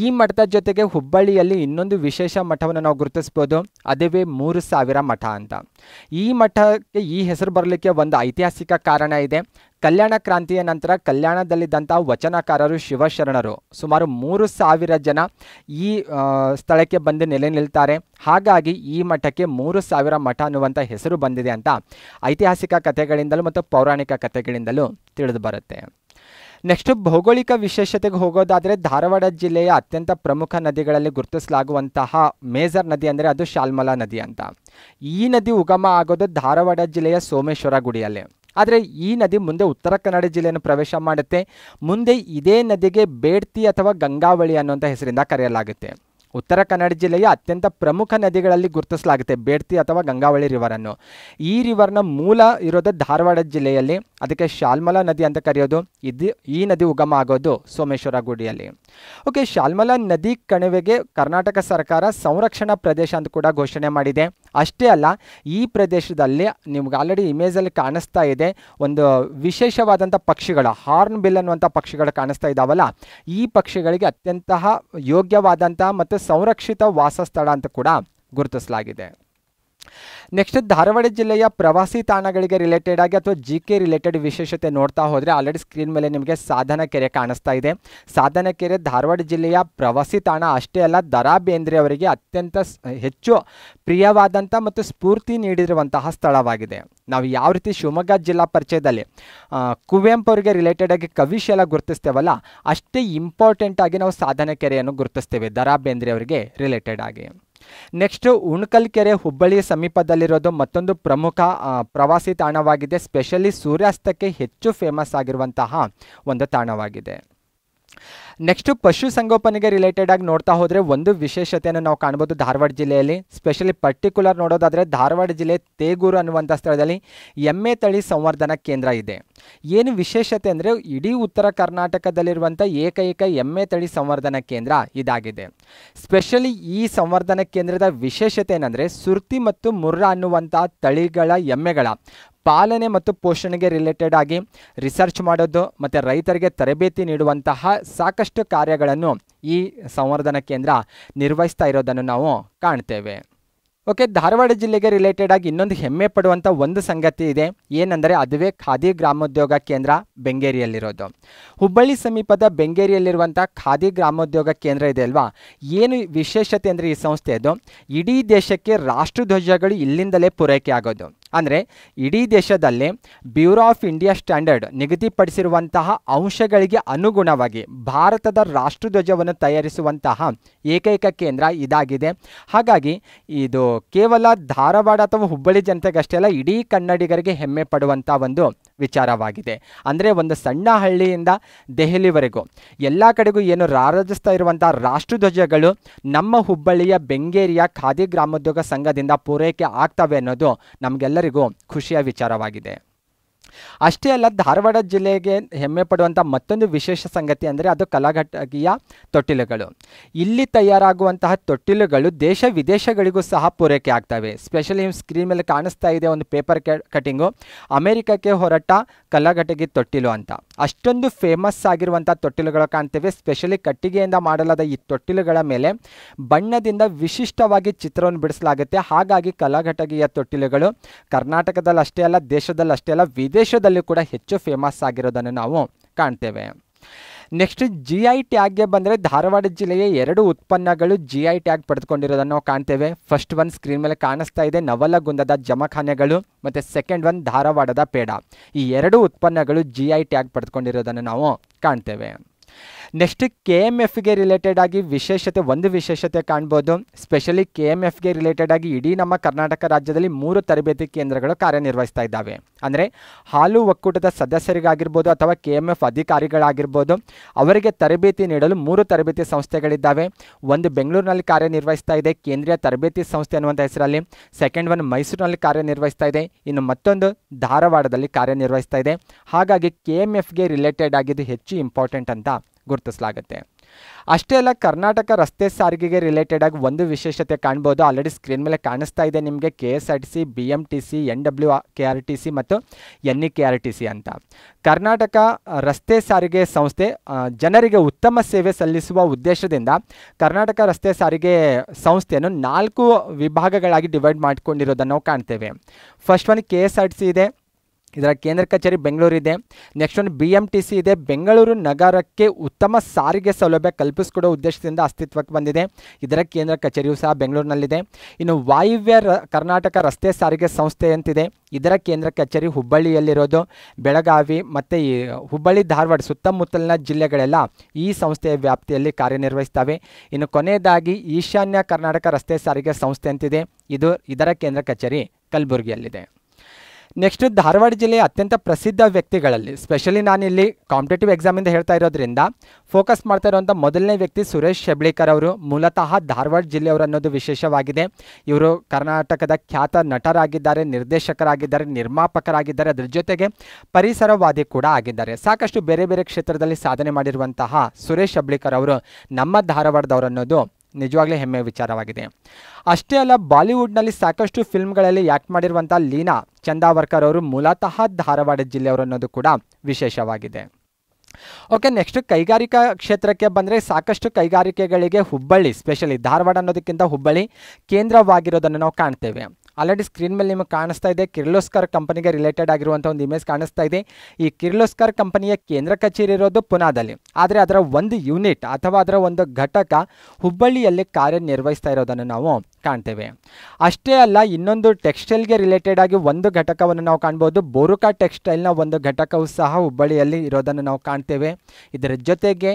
ಈ ಮಠದ ಜೊತೆಗೆ ಹುಬ್ಬಳ್ಳಿಯಲ್ಲಿ ಇನ್ನೊಂದು ವಿಶೇಷ ಮಠವನ್ನು ನಾವು ಗುರುತಿಸ್ಬೋದು ಅದುವೇ ಮೂರು ಸಾವಿರ ಮಠ ಅಂತ ಈ ಮಠಕ್ಕೆ ಈ ಹೆಸರು ಬರಲಿಕ್ಕೆ ಒಂದು ಐತಿಹಾಸಿಕ ಕಾರಣ ಇದೆ ಕಲ್ಯಾಣ ಕ್ರಾಂತಿಯ ನಂತರ ಕಲ್ಯಾಣದಲ್ಲಿದ್ದಂಥ ವಚನಕಾರರು ಶಿವಶರಣರು ಸುಮಾರು ಮೂರು ಸಾವಿರ ಜನ ಈ ಸ್ಥಳಕ್ಕೆ ಬಂದು ನೆಲೆ ನಿಲ್ತಾರೆ ಹಾಗಾಗಿ ಈ ಮಠಕ್ಕೆ ಮೂರು ಸಾವಿರ ಮಠ ಅನ್ನುವಂಥ ಹೆಸರು ಬಂದಿದೆ ಅಂತ ಐತಿಹಾಸಿಕ ಕಥೆಗಳಿಂದಲೂ ಮತ್ತು ಪೌರಾಣಿಕ ಕಥೆಗಳಿಂದಲೂ ಕಥೆಗಳಿಂದಲೂ ಬರುತ್ತೆ ನೆಕ್ಸ್ಟು ಭೌಗೋಳಿಕ ವಿಶೇಷತೆಗೆ ಹೋಗೋದಾದರೆ ಧಾರವಾಡ ಜಿಲ್ಲೆಯ ಅತ್ಯಂತ ಪ್ರಮುಖ ನದಿಗಳಲ್ಲಿ ಗುರುತಿಸಲಾಗುವಂತಹ ಮೇಜರ್ ನದಿ ಅಂದರೆ ಅದು ಶಾಲ್ಮಲಾ ನದಿ ಅಂತ ಈ ನದಿ ಉಗಮ ಆಗೋದು ಧಾರವಾಡ ಜಿಲ್ಲೆಯ ಸೋಮೇಶ್ವರ ಗುಡಿಯಲ್ಲಿ ಆದರೆ ಈ ನದಿ ಮುಂದೆ ಉತ್ತರ ಕನ್ನಡ ಜಿಲ್ಲೆಯನ್ನು ಪ್ರವೇಶ ಮಾಡುತ್ತೆ ಮುಂದೆ ಇದೇ ನದಿಗೆ ಬೇಡ್ತಿ ಅಥವಾ ಗಂಗಾವಳಿ ಅನ್ನುವಂಥ ಹೆಸರಿಂದ ಕರೆಯಲಾಗುತ್ತೆ ಉತ್ತರ ಕನ್ನಡ ಜಿಲ್ಲೆಯ ಅತ್ಯಂತ ಪ್ರಮುಖ ನದಿಗಳಲ್ಲಿ ಗುರುತಿಸಲಾಗುತ್ತೆ ಬೇಡ್ತಿ ಅಥವಾ ಗಂಗಾವಳಿ ರಿವರ್ ಅನ್ನು ಈ ರಿವರ್ನ ಮೂಲ ಇರೋದು ಧಾರವಾಡ ಜಿಲ್ಲೆಯಲ್ಲಿ ಅದಕ್ಕೆ ಶಾಲ್ಮಲಾ ನದಿ ಅಂತ ಕರೆಯೋದು ಇದು ಈ ನದಿ ಉಗಮ ಆಗೋದು ಸೋಮೇಶ್ವರ ಗುಡಿಯಲ್ಲಿ ಓಕೆ ಶಾಲ್ಮಲಾ ನದಿ ಕಣಿವೆಗೆ ಕರ್ನಾಟಕ ಸರ್ಕಾರ ಸಂರಕ್ಷಣಾ ಪ್ರದೇಶ ಅಂತ ಕೂಡ ಘೋಷಣೆ ಮಾಡಿದೆ ಅಷ್ಟೇ ಅಲ್ಲ ಈ ಪ್ರದೇಶದಲ್ಲಿ ನಿಮ್ಗೆ ಆಲ್ರೆಡಿ ಇಮೇಜಲ್ಲಿ ಕಾಣಿಸ್ತಾ ಇದೆ ಒಂದು ವಿಶೇಷವಾದಂಥ ಪಕ್ಷಿಗಳು ಹಾರ್ನ್ ಬಿಲ್ ಅನ್ನುವಂಥ ಪಕ್ಷಿಗಳು ಕಾಣಿಸ್ತಾ ಇದ್ದಾವಲ್ಲ ಈ ಪಕ್ಷಿಗಳಿಗೆ ಅತ್ಯಂತ ಯೋಗ್ಯವಾದಂತಹ ಮತ್ತು ಸಂರಕ್ಷಿತ ವಾಸಸ್ಥಳ ಅಂತ ಕೂಡ ಗುರುತಿಸಲಾಗಿದೆ ನೆಕ್ಸ್ಟ್ ಧಾರವಾಡ ಜಿಲ್ಲೆಯ ಪ್ರವಾಸಿ ತಾಣಗಳಿಗೆ ರಿಲೇಟೆಡ್ ಆಗಿ ಅಥವಾ ಜಿ ಕೆ ರಿಲೇಟೆಡ್ ವಿಶೇಷತೆ ನೋಡ್ತಾ ಹೋದರೆ ಆಲ್ರೆಡಿ ಸ್ಕ್ರೀನ್ ಮೇಲೆ ನಿಮಗೆ ಸಾಧನ ಕೆರೆ ಕಾಣಿಸ್ತಾ ಇದೆ ಸಾಧನ ಕೆರೆ ಧಾರವಾಡ ಜಿಲ್ಲೆಯ ಪ್ರವಾಸಿ ತಾಣ ಅಷ್ಟೇ ಅಲ್ಲ ದರಾ ಬೇಂದ್ರೆ ಅವರಿಗೆ ಅತ್ಯಂತ ಹೆಚ್ಚು ಪ್ರಿಯವಾದಂಥ ಮತ್ತು ಸ್ಫೂರ್ತಿ ನೀಡಿರುವಂತಹ ಸ್ಥಳವಾಗಿದೆ ನಾವು ಯಾವ ರೀತಿ ಶಿವಮೊಗ್ಗ ಜಿಲ್ಲಾ ಪರಿಚಯದಲ್ಲಿ ಕುವೆಂಪು ಅವರಿಗೆ ರಿಲೇಟೆಡ್ ಆಗಿ ಕವಿಶೆಲ್ಲ ಗುರುತಿಸ್ತೇವಲ್ಲ ಅಷ್ಟೇ ಇಂಪಾರ್ಟೆಂಟ್ ಆಗಿ ನಾವು ಸಾಧನ ಕೆರೆಯನ್ನು ಗುರುತಿಸ್ತೇವೆ ದರಾ ಬೇಂದ್ರೆ ಅವರಿಗೆ ರಿಲೇಟೆಡ್ ಆಗಿ ನೆಕ್ಸ್ಟ್ ಉಣಕಲ್ಕೆರೆ ಹುಬ್ಬಳ್ಳಿ ಸಮೀಪದಲ್ಲಿರೋದು ಮತ್ತೊಂದು ಪ್ರಮುಖ ಪ್ರವಾಸಿ ತಾಣವಾಗಿದೆ ಸ್ಪೆಷಲಿ ಸೂರ್ಯಾಸ್ತಕ್ಕೆ ಹೆಚ್ಚು ಫೇಮಸ್ ಆಗಿರುವಂತಹ ಒಂದು ತಾಣವಾಗಿದೆ ನೆಕ್ಸ್ಟು ಪಶು ಸಂಗೋಪನೆಗೆ ರಿಲೇಟೆಡ್ ಆಗಿ ನೋಡ್ತಾ ಹೋದರೆ ಒಂದು ವಿಶೇಷತೆಯನ್ನು ನಾವು ಕಾಣ್ಬೋದು ಧಾರವಾಡ ಜಿಲ್ಲೆಯಲ್ಲಿ ಸ್ಪೆಷಲಿ ಪರ್ಟಿಕ್ಯುಲರ್ ನೋಡೋದಾದರೆ ಧಾರವಾಡ ಜಿಲ್ಲೆ ತೇಗೂರು ಅನ್ನುವಂಥ ಸ್ಥಳದಲ್ಲಿ ಎಮ್ಮೆ ತಳಿ ಸಂವರ್ಧನಾ ಕೇಂದ್ರ ಇದೆ ಏನು ವಿಶೇಷತೆ ಅಂದರೆ ಇಡೀ ಉತ್ತರ ಕರ್ನಾಟಕದಲ್ಲಿರುವಂಥ ಏಕೈಕ ಎಮ್ಮೆ ತಳಿ ಸಂವರ್ಧನಾ ಕೇಂದ್ರ ಇದಾಗಿದೆ ಸ್ಪೆಷಲಿ ಈ ಸಂವರ್ಧನಾ ಕೇಂದ್ರದ ವಿಶೇಷತೆ ಏನಂದರೆ ಸುರ್ತಿ ಮತ್ತು ಮುರ್ರಾ ಅನ್ನುವಂಥ ತಳಿಗಳ ಎಮ್ಮೆಗಳ ಪಾಲನೆ ಮತ್ತು ಪೋಷಣೆಗೆ ರಿಲೇಟೆಡ್ ಆಗಿ ರಿಸರ್ಚ್ ಮಾಡೋದು ಮತ್ತು ರೈತರಿಗೆ ತರಬೇತಿ ನೀಡುವಂತಹ ಸಾಕಷ್ಟು ಕಾರ್ಯಗಳನ್ನು ಈ ಸಂವರ್ಧನಾ ಕೇಂದ್ರ ನಿರ್ವಹಿಸ್ತಾ ಇರೋದನ್ನು ನಾವು ಕಾಣ್ತೇವೆ ಓಕೆ ಧಾರವಾಡ ಜಿಲ್ಲೆಗೆ ರಿಲೇಟೆಡ್ ಆಗಿ ಇನ್ನೊಂದು ಹೆಮ್ಮೆ ಪಡುವಂಥ ಒಂದು ಸಂಗತಿ ಇದೆ ಏನೆಂದರೆ ಅದುವೇ ಖಾದಿ ಗ್ರಾಮೋದ್ಯೋಗ ಕೇಂದ್ರ ಬೆಂಗೇರಿಯಲ್ಲಿರೋದು ಹುಬ್ಬಳ್ಳಿ ಸಮೀಪದ ಬೆಂಗೇರಿಯಲ್ಲಿರುವಂಥ ಖಾದಿ ಗ್ರಾಮೋದ್ಯೋಗ ಕೇಂದ್ರ ಇದೆ ಅಲ್ವಾ ಏನು ವಿಶೇಷತೆ ಅಂದರೆ ಈ ಅದು ಇಡೀ ದೇಶಕ್ಕೆ ರಾಷ್ಟ್ರಧ್ವಜಗಳು ಇಲ್ಲಿಂದಲೇ ಪೂರೈಕೆ ಆಗೋದು ಅಂದರೆ ಇಡೀ ದೇಶದಲ್ಲೇ ಬ್ಯೂರೋ ಆಫ್ ಇಂಡಿಯಾ ಸ್ಟ್ಯಾಂಡರ್ಡ್ ನಿಗದಿಪಡಿಸಿರುವಂತಹ ಅಂಶಗಳಿಗೆ ಅನುಗುಣವಾಗಿ ಭಾರತದ ರಾಷ್ಟ್ರಧ್ವಜವನ್ನು ತಯಾರಿಸುವಂತಹ ಏಕೈಕ ಕೇಂದ್ರ ಇದಾಗಿದೆ ಹಾಗಾಗಿ ಇದು ಕೇವಲ ಧಾರವಾಡ ಅಥವಾ ಹುಬ್ಬಳ್ಳಿ ಜನತೆಗಷ್ಟೇ ಅಲ್ಲ ಇಡೀ ಕನ್ನಡಿಗರಿಗೆ ಹೆಮ್ಮೆ ಪಡುವಂಥ ಒಂದು ವಿಚಾರವಾಗಿದೆ ಅಂದರೆ ಒಂದು ಸಣ್ಣ ಹಳ್ಳಿಯಿಂದ ದೆಹಲಿವರೆಗೂ ಎಲ್ಲ ಕಡೆಗೂ ಏನು ರಾರಾಜಿಸ್ತಾ ಇರುವಂಥ ರಾಷ್ಟ್ರಧ್ವಜಗಳು ನಮ್ಮ ಹುಬ್ಬಳ್ಳಿಯ ಬೆಂಗೇರಿಯ ಖಾದಿ ಗ್ರಾಮೋದ್ಯೋಗ ಸಂಘದಿಂದ ಪೂರೈಕೆ ಆಗ್ತವೆ ಅನ್ನೋದು ನಮಗೆಲ್ಲರಿಗೂ ಖುಷಿಯ ವಿಚಾರವಾಗಿದೆ ಅಷ್ಟೇ ಅಲ್ಲ ಧಾರವಾಡ ಜಿಲ್ಲೆಗೆ ಹೆಮ್ಮೆ ಪಡುವಂಥ ಮತ್ತೊಂದು ವಿಶೇಷ ಸಂಗತಿ ಅಂದರೆ ಅದು ಕಲಾಘಟಕೀಯ ತೊಟ್ಟಿಲುಗಳು ಇಲ್ಲಿ ತಯಾರಾಗುವಂತಹ ತೊಟ್ಟಿಲುಗಳು ದೇಶ ವಿದೇಶಗಳಿಗೂ ಸಹ ಪೂರೈಕೆ ಆಗ್ತವೆ ಸ್ಪೆಷಲಿ ಸ್ಕ್ರೀನ್ ಮೇಲೆ ಕಾಣಿಸ್ತಾ ಇದೆ ಒಂದು ಪೇಪರ್ ಕಟಿಂಗು ಅಮೆರಿಕಕ್ಕೆ ಹೊರಟ ಕಲಾಘಟಗಿ ತೊಟ್ಟಿಲು ಅಂತ ಅಷ್ಟೊಂದು ಫೇಮಸ್ ಆಗಿರುವಂಥ ತೊಟ್ಟಿಲುಗಳು ಕಾಣ್ತೇವೆ ಸ್ಪೆಷಲಿ ಕಟ್ಟಿಗೆಯಿಂದ ಮಾಡಲಾದ ಈ ತೊಟ್ಟಿಲುಗಳ ಮೇಲೆ ಬಣ್ಣದಿಂದ ವಿಶಿಷ್ಟವಾಗಿ ಚಿತ್ರವನ್ನು ಬಿಡಿಸಲಾಗುತ್ತೆ ಹಾಗಾಗಿ ಕಲಾಘಟಗಿಯ ತೊಟ್ಟಿಲುಗಳು ಕರ್ನಾಟಕದಲ್ಲಿ ಅಷ್ಟೇ ಅಲ್ಲ ದೇಶದಲ್ಲಿ ಅಷ್ಟೇ ಅಲ್ಲ ದೇಶದಲ್ಲೂ ಕೂಡ ಹೆಚ್ಚು ಫೇಮಸ್ ಆಗಿರೋದನ್ನು ನಾವು ಕಾಣ್ತೇವೆ ನೆಕ್ಸ್ಟ್ ಜಿ ಐ ಟ್ಯಾಗ್ಗೆ ಬಂದರೆ ಧಾರವಾಡ ಜಿಲ್ಲೆಯ ಎರಡು ಉತ್ಪನ್ನಗಳು ಜಿ ಐ ಟ್ಯಾಗ್ ಪಡೆದುಕೊಂಡಿರೋದನ್ನು ನಾವು ಕಾಣ್ತೇವೆ ಫಸ್ಟ್ ಒನ್ ಸ್ಕ್ರೀನ್ ಮೇಲೆ ಕಾಣಿಸ್ತಾ ಇದೆ ನವಲಗುಂದದ ಜಮಖಾನೆಗಳು ಮತ್ತು ಸೆಕೆಂಡ್ ಒನ್ ಧಾರವಾಡದ ಪೇಡ ಈ ಎರಡು ಉತ್ಪನ್ನಗಳು ಜಿ ಐ ಟ್ಯಾಗ್ ಪಡೆದುಕೊಂಡಿರೋದನ್ನು ನಾವು ಕಾಣ್ತೇವೆ ನೆಕ್ಸ್ಟ್ ಕೆ ಎಮ್ ಎಫ್ಗೆ ರಿಲೇಟೆಡ್ ಆಗಿ ವಿಶೇಷತೆ ಒಂದು ವಿಶೇಷತೆ ಕಾಣ್ಬೋದು ಸ್ಪೆಷಲಿ ಕೆ ಎಮ್ ಎಫ್ಗೆ ರಿಲೇಟೆಡ್ ಆಗಿ ಇಡೀ ನಮ್ಮ ಕರ್ನಾಟಕ ರಾಜ್ಯದಲ್ಲಿ ಮೂರು ತರಬೇತಿ ಕೇಂದ್ರಗಳು ಕಾರ್ಯನಿರ್ವಹಿಸ್ತಾ ಇದ್ದಾವೆ ಅಂದರೆ ಹಾಲು ಒಕ್ಕೂಟದ ಸದಸ್ಯರಿಗಾಗಿರ್ಬೋದು ಅಥವಾ ಕೆ ಎಮ್ ಎಫ್ ಅಧಿಕಾರಿಗಳಾಗಿರ್ಬೋದು ಅವರಿಗೆ ತರಬೇತಿ ನೀಡಲು ಮೂರು ತರಬೇತಿ ಸಂಸ್ಥೆಗಳಿದ್ದಾವೆ ಒಂದು ಬೆಂಗಳೂರಿನಲ್ಲಿ ಕಾರ್ಯನಿರ್ವಹಿಸ್ತಾ ಇದೆ ಕೇಂದ್ರೀಯ ತರಬೇತಿ ಸಂಸ್ಥೆ ಅನ್ನುವಂಥ ಹೆಸರಲ್ಲಿ ಸೆಕೆಂಡ್ ಒನ್ ಮೈಸೂರಿನಲ್ಲಿ ಕಾರ್ಯನಿರ್ವಹಿಸ್ತಾ ಇದೆ ಇನ್ನು ಮತ್ತೊಂದು ಧಾರವಾಡದಲ್ಲಿ ಕಾರ್ಯನಿರ್ವಹಿಸ್ತಾ ಇದೆ ಹಾಗಾಗಿ ಕೆ ಎಮ್ ಎಫ್ಗೆ ರಿಲೇಟೆಡ್ ಆಗಿದ್ದು ಹೆಚ್ಚು ಇಂಪಾರ್ಟೆಂಟ್ ಅಂತ ಗುರುತಿಸಲಾಗುತ್ತೆ ಅಷ್ಟೇ ಅಲ್ಲ ಕರ್ನಾಟಕ ರಸ್ತೆ ಸಾರಿಗೆಗೆ ರಿಲೇಟೆಡ್ ಆಗಿ ಒಂದು ವಿಶೇಷತೆ ಕಾಣ್ಬೋದು ಆಲ್ರೆಡಿ ಸ್ಕ್ರೀನ್ ಮೇಲೆ ಕಾಣಿಸ್ತಾ ಇದೆ ನಿಮಗೆ K S R T C B M T C N W K R T C ಮತ್ತು N E K R T C ಅಂತ ಕರ್ನಾಟಕ ರಸ್ತೆ ಸಾರಿಗೆ ಸಂಸ್ಥೆ ಜನರಿಗೆ ಉತ್ತಮ ಸೇವೆ ಸಲ್ಲಿಸುವ ಉದ್ದೇಶದಿಂದ ಕರ್ನಾಟಕ ರಸ್ತೆ ಸಾರಿಗೆ ಸಂಸ್ಥೆಯನ್ನು ನಾಲ್ಕು ವಿಭಾಗಗಳಾಗಿ ಡಿವೈಡ್ ಮಾಡಿಕೊಂಡಿರೋದನ್ನು ನಾವು ಕಾಣ್ತೇವೆ first one K S R T C ಇದೆ ಇದರ ಕೇಂದ್ರ ಕಚೇರಿ ಬೆಂಗಳೂರಿದೆ ನೆಕ್ಸ್ಟ್ ಒಂದು ಬಿ ಎಂ ಟಿ ಸಿ ಇದೆ ಬೆಂಗಳೂರು ನಗರಕ್ಕೆ ಉತ್ತಮ ಸಾರಿಗೆ ಸೌಲಭ್ಯ ಕಲ್ಪಿಸಿಕೊಡುವ ಉದ್ದೇಶದಿಂದ ಅಸ್ತಿತ್ವಕ್ಕೆ ಬಂದಿದೆ ಇದರ ಕೇಂದ್ರ ಕಚೇರಿಯೂ ಸಹ ಬೆಂಗಳೂರಿನಲ್ಲಿದೆ ಇನ್ನು ವಾಯುವ್ಯ ಕರ್ನಾಟಕ ರಸ್ತೆ ಸಾರಿಗೆ ಸಂಸ್ಥೆ ಅಂತಿದೆ ಇದರ ಕೇಂದ್ರ ಕಚೇರಿ ಹುಬ್ಬಳ್ಳಿಯಲ್ಲಿರೋದು ಬೆಳಗಾವಿ ಮತ್ತು ಈ ಹುಬ್ಬಳ್ಳಿ ಧಾರವಾಡ ಸುತ್ತಮುತ್ತಲಿನ ಜಿಲ್ಲೆಗಳೆಲ್ಲ ಈ ಸಂಸ್ಥೆಯ ವ್ಯಾಪ್ತಿಯಲ್ಲಿ ಕಾರ್ಯನಿರ್ವಹಿಸ್ತವೆ ಇನ್ನು ಕೊನೆಯದಾಗಿ ಈಶಾನ್ಯ ಕರ್ನಾಟಕ ರಸ್ತೆ ಸಾರಿಗೆ ಸಂಸ್ಥೆ ಅಂತಿದೆ ಇದು ಇದರ ಕೇಂದ್ರ ಕಚೇರಿ ಕಲಬುರಗಿಯಲ್ಲಿದೆ ನೆಕ್ಸ್ಟ್ ಧಾರವಾಡ ಜಿಲ್ಲೆಯ ಅತ್ಯಂತ ಪ್ರಸಿದ್ಧ ವ್ಯಕ್ತಿಗಳಲ್ಲಿ ಸ್ಪೆಷಲಿ ನಾನಿಲ್ಲಿ ಕಾಂಪಿಟೇಟಿವ್ ಎಕ್ಸಾಮಿಂದ ಹೇಳ್ತಾ ಇರೋದ್ರಿಂದ ಫೋಕಸ್ ಮಾಡ್ತಾ ಇರುವಂಥ ಮೊದಲನೇ ವ್ಯಕ್ತಿ ಸುರೇಶ್ ಶೆಬ್ಳಿಕರ್ ಅವರು ಮೂಲತಃ ಧಾರವಾಡ ಜಿಲ್ಲೆಯವರು ಅನ್ನೋದು ವಿಶೇಷವಾಗಿದೆ ಇವರು ಕರ್ನಾಟಕದ ಖ್ಯಾತ ನಟರಾಗಿದ್ದಾರೆ ನಿರ್ದೇಶಕರಾಗಿದ್ದಾರೆ ನಿರ್ಮಾಪಕರಾಗಿದ್ದಾರೆ ಅದರ ಜೊತೆಗೆ ಪರಿಸರವಾದಿ ಕೂಡ ಆಗಿದ್ದಾರೆ ಸಾಕಷ್ಟು ಬೇರೆ ಬೇರೆ ಕ್ಷೇತ್ರದಲ್ಲಿ ಸಾಧನೆ ಮಾಡಿರುವಂತಹ ಸುರೇಶ್ ಹೆಬ್ಳೇಕರ್ ಅವರು ನಮ್ಮ ಧಾರವಾಡದವರು ಅನ್ನೋದು ನಿಜವಾಗ್ಲೇ ಹೆಮ್ಮೆಯ ವಿಚಾರವಾಗಿದೆ ಅಷ್ಟೇ ಅಲ್ಲ ಬಾಲಿವುಡ್ನಲ್ಲಿ ಸಾಕಷ್ಟು ಫಿಲ್ಮ್ಗಳಲ್ಲಿ ಆ್ಯಕ್ಟ್ ಮಾಡಿರುವಂಥ ಲೀನಾ ಚಂದಾವರ್ಕರ್ ಅವರು ಮೂಲತಃ ಧಾರವಾಡ ಜಿಲ್ಲೆಯವರು ಅನ್ನೋದು ಕೂಡ ವಿಶೇಷವಾಗಿದೆ ಓಕೆ ನೆಕ್ಸ್ಟ್ ಕೈಗಾರಿಕಾ ಕ್ಷೇತ್ರಕ್ಕೆ ಬಂದರೆ ಸಾಕಷ್ಟು ಕೈಗಾರಿಕೆಗಳಿಗೆ ಹುಬ್ಬಳ್ಳಿ ಸ್ಪೆಷಲಿ ಧಾರವಾಡ ಅನ್ನೋದಕ್ಕಿಂತ ಹುಬ್ಬಳ್ಳಿ ಕೇಂದ್ರವಾಗಿರೋದನ್ನು ನಾವು ಕಾಣ್ತೇವೆ ಆಲ್ರೆಡಿ ಸ್ಕ್ರೀನ್ ಮೇಲೆ ನಿಮಗೆ ಕಾಣಿಸ್ತಾ ಇದೆ ಕಿರ್ಲೋಸ್ಕರ್ ಕಂಪನಿಗೆ ರಿಲೇಟೆಡ್ ಆಗಿರುವಂಥ ಒಂದು ಇಮೇಜ್ ಕಾಣಿಸ್ತಾ ಇದೆ ಈ ಕಿರ್ಲೋಸ್ಕರ್ ಕಂಪನಿಯ ಕೇಂದ್ರ ಕಚೇರಿ ಇರೋದು ಪುನಾದಲ್ಲಿ ಆದರೆ ಅದರ ಒಂದು ಯೂನಿಟ್ ಅಥವಾ ಅದರ ಒಂದು ಘಟಕ ಹುಬ್ಬಳ್ಳಿಯಲ್ಲಿ ಕಾರ್ಯನಿರ್ವಹಿಸ್ತಾ ಇರೋದನ್ನು ನಾವು ಕಾಣ್ತೇವೆ ಅಷ್ಟೇ ಅಲ್ಲ ಇನ್ನೊಂದು ಟೆಕ್ಸ್ಟೈಲ್ಗೆ ರಿಲೇಟೆಡ್ ಆಗಿ ಒಂದು ಘಟಕವನ್ನು ನಾವು ಕಾಣ್ಬೋದು ಬೋರುಕಾ ಟೆಕ್ಸ್ಟೈಲ್ನ ಒಂದು ಘಟಕವು ಸಹ ಹುಬ್ಬಳ್ಳಿಯಲ್ಲಿ ಇರೋದನ್ನು ನಾವು ಕಾಣ್ತೇವೆ ಇದರ ಜೊತೆಗೆ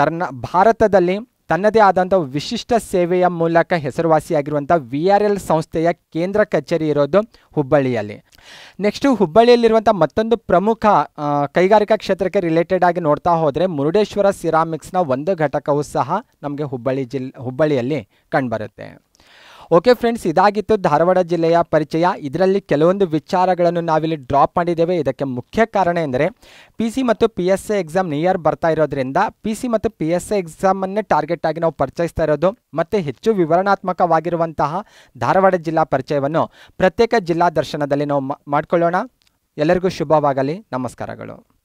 ಕರ್ನಾ ಭಾರತದಲ್ಲಿ ತನ್ನದೇ ಆದಂಥ ವಿಶಿಷ್ಟ ಸೇವೆಯ ಮೂಲಕ ಹೆಸರುವಾಸಿಯಾಗಿರುವಂಥ ವಿ ಆರ್ ಎಲ್ ಸಂಸ್ಥೆಯ ಕೇಂದ್ರ ಕಚೇರಿ ಇರೋದು ಹುಬ್ಬಳ್ಳಿಯಲ್ಲಿ ನೆಕ್ಸ್ಟು ಹುಬ್ಬಳ್ಳಿಯಲ್ಲಿರುವಂಥ ಮತ್ತೊಂದು ಪ್ರಮುಖ ಕೈಗಾರಿಕಾ ಕ್ಷೇತ್ರಕ್ಕೆ ರಿಲೇಟೆಡ್ ಆಗಿ ನೋಡ್ತಾ ಹೋದರೆ ಮುರುಡೇಶ್ವರ ಸಿರಾಮಿಕ್ಸ್ನ ಒಂದು ಘಟಕವೂ ಸಹ ನಮಗೆ ಹುಬ್ಬಳ್ಳಿ ಜಿಲ್ ಹುಬ್ಬಳ್ಳಿಯಲ್ಲಿ ಕಂಡುಬರುತ್ತೆ ಓಕೆ ಫ್ರೆಂಡ್ಸ್ ಇದಾಗಿತ್ತು ಧಾರವಾಡ ಜಿಲ್ಲೆಯ ಪರಿಚಯ ಇದರಲ್ಲಿ ಕೆಲವೊಂದು ವಿಚಾರಗಳನ್ನು ನಾವಿಲ್ಲಿ ಡ್ರಾಪ್ ಮಾಡಿದ್ದೇವೆ ಇದಕ್ಕೆ ಮುಖ್ಯ ಕಾರಣ ಎಂದರೆ ಪಿ ಸಿ ಮತ್ತು P S A exam near ಬರ್ತಾ ಇರೋದ್ರಿಂದ ಪಿ ಸಿ ಮತ್ತು ಪಿ ಎಸ್ ಎ ಎಕ್ಸಾಮನ್ನೇ ಟಾರ್ಗೆಟ್ ಆಗಿ ನಾವು ಪರಿಚಯಿಸ್ತಾ ಇರೋದು ಮತ್ತು ಹೆಚ್ಚು ವಿವರಣಾತ್ಮಕವಾಗಿರುವಂತಹ ಧಾರವಾಡ ಜಿಲ್ಲಾ ಪರಿಚಯವನ್ನು ಪ್ರತ್ಯೇಕ ಜಿಲ್ಲಾ ದರ್ಶನದಲ್ಲಿ ನಾವು ಮಾಡಿಕೊಳ್ಳೋಣ ಎಲ್ಲರಿಗೂ ಶುಭವಾಗಲಿ ನಮಸ್ಕಾರಗಳು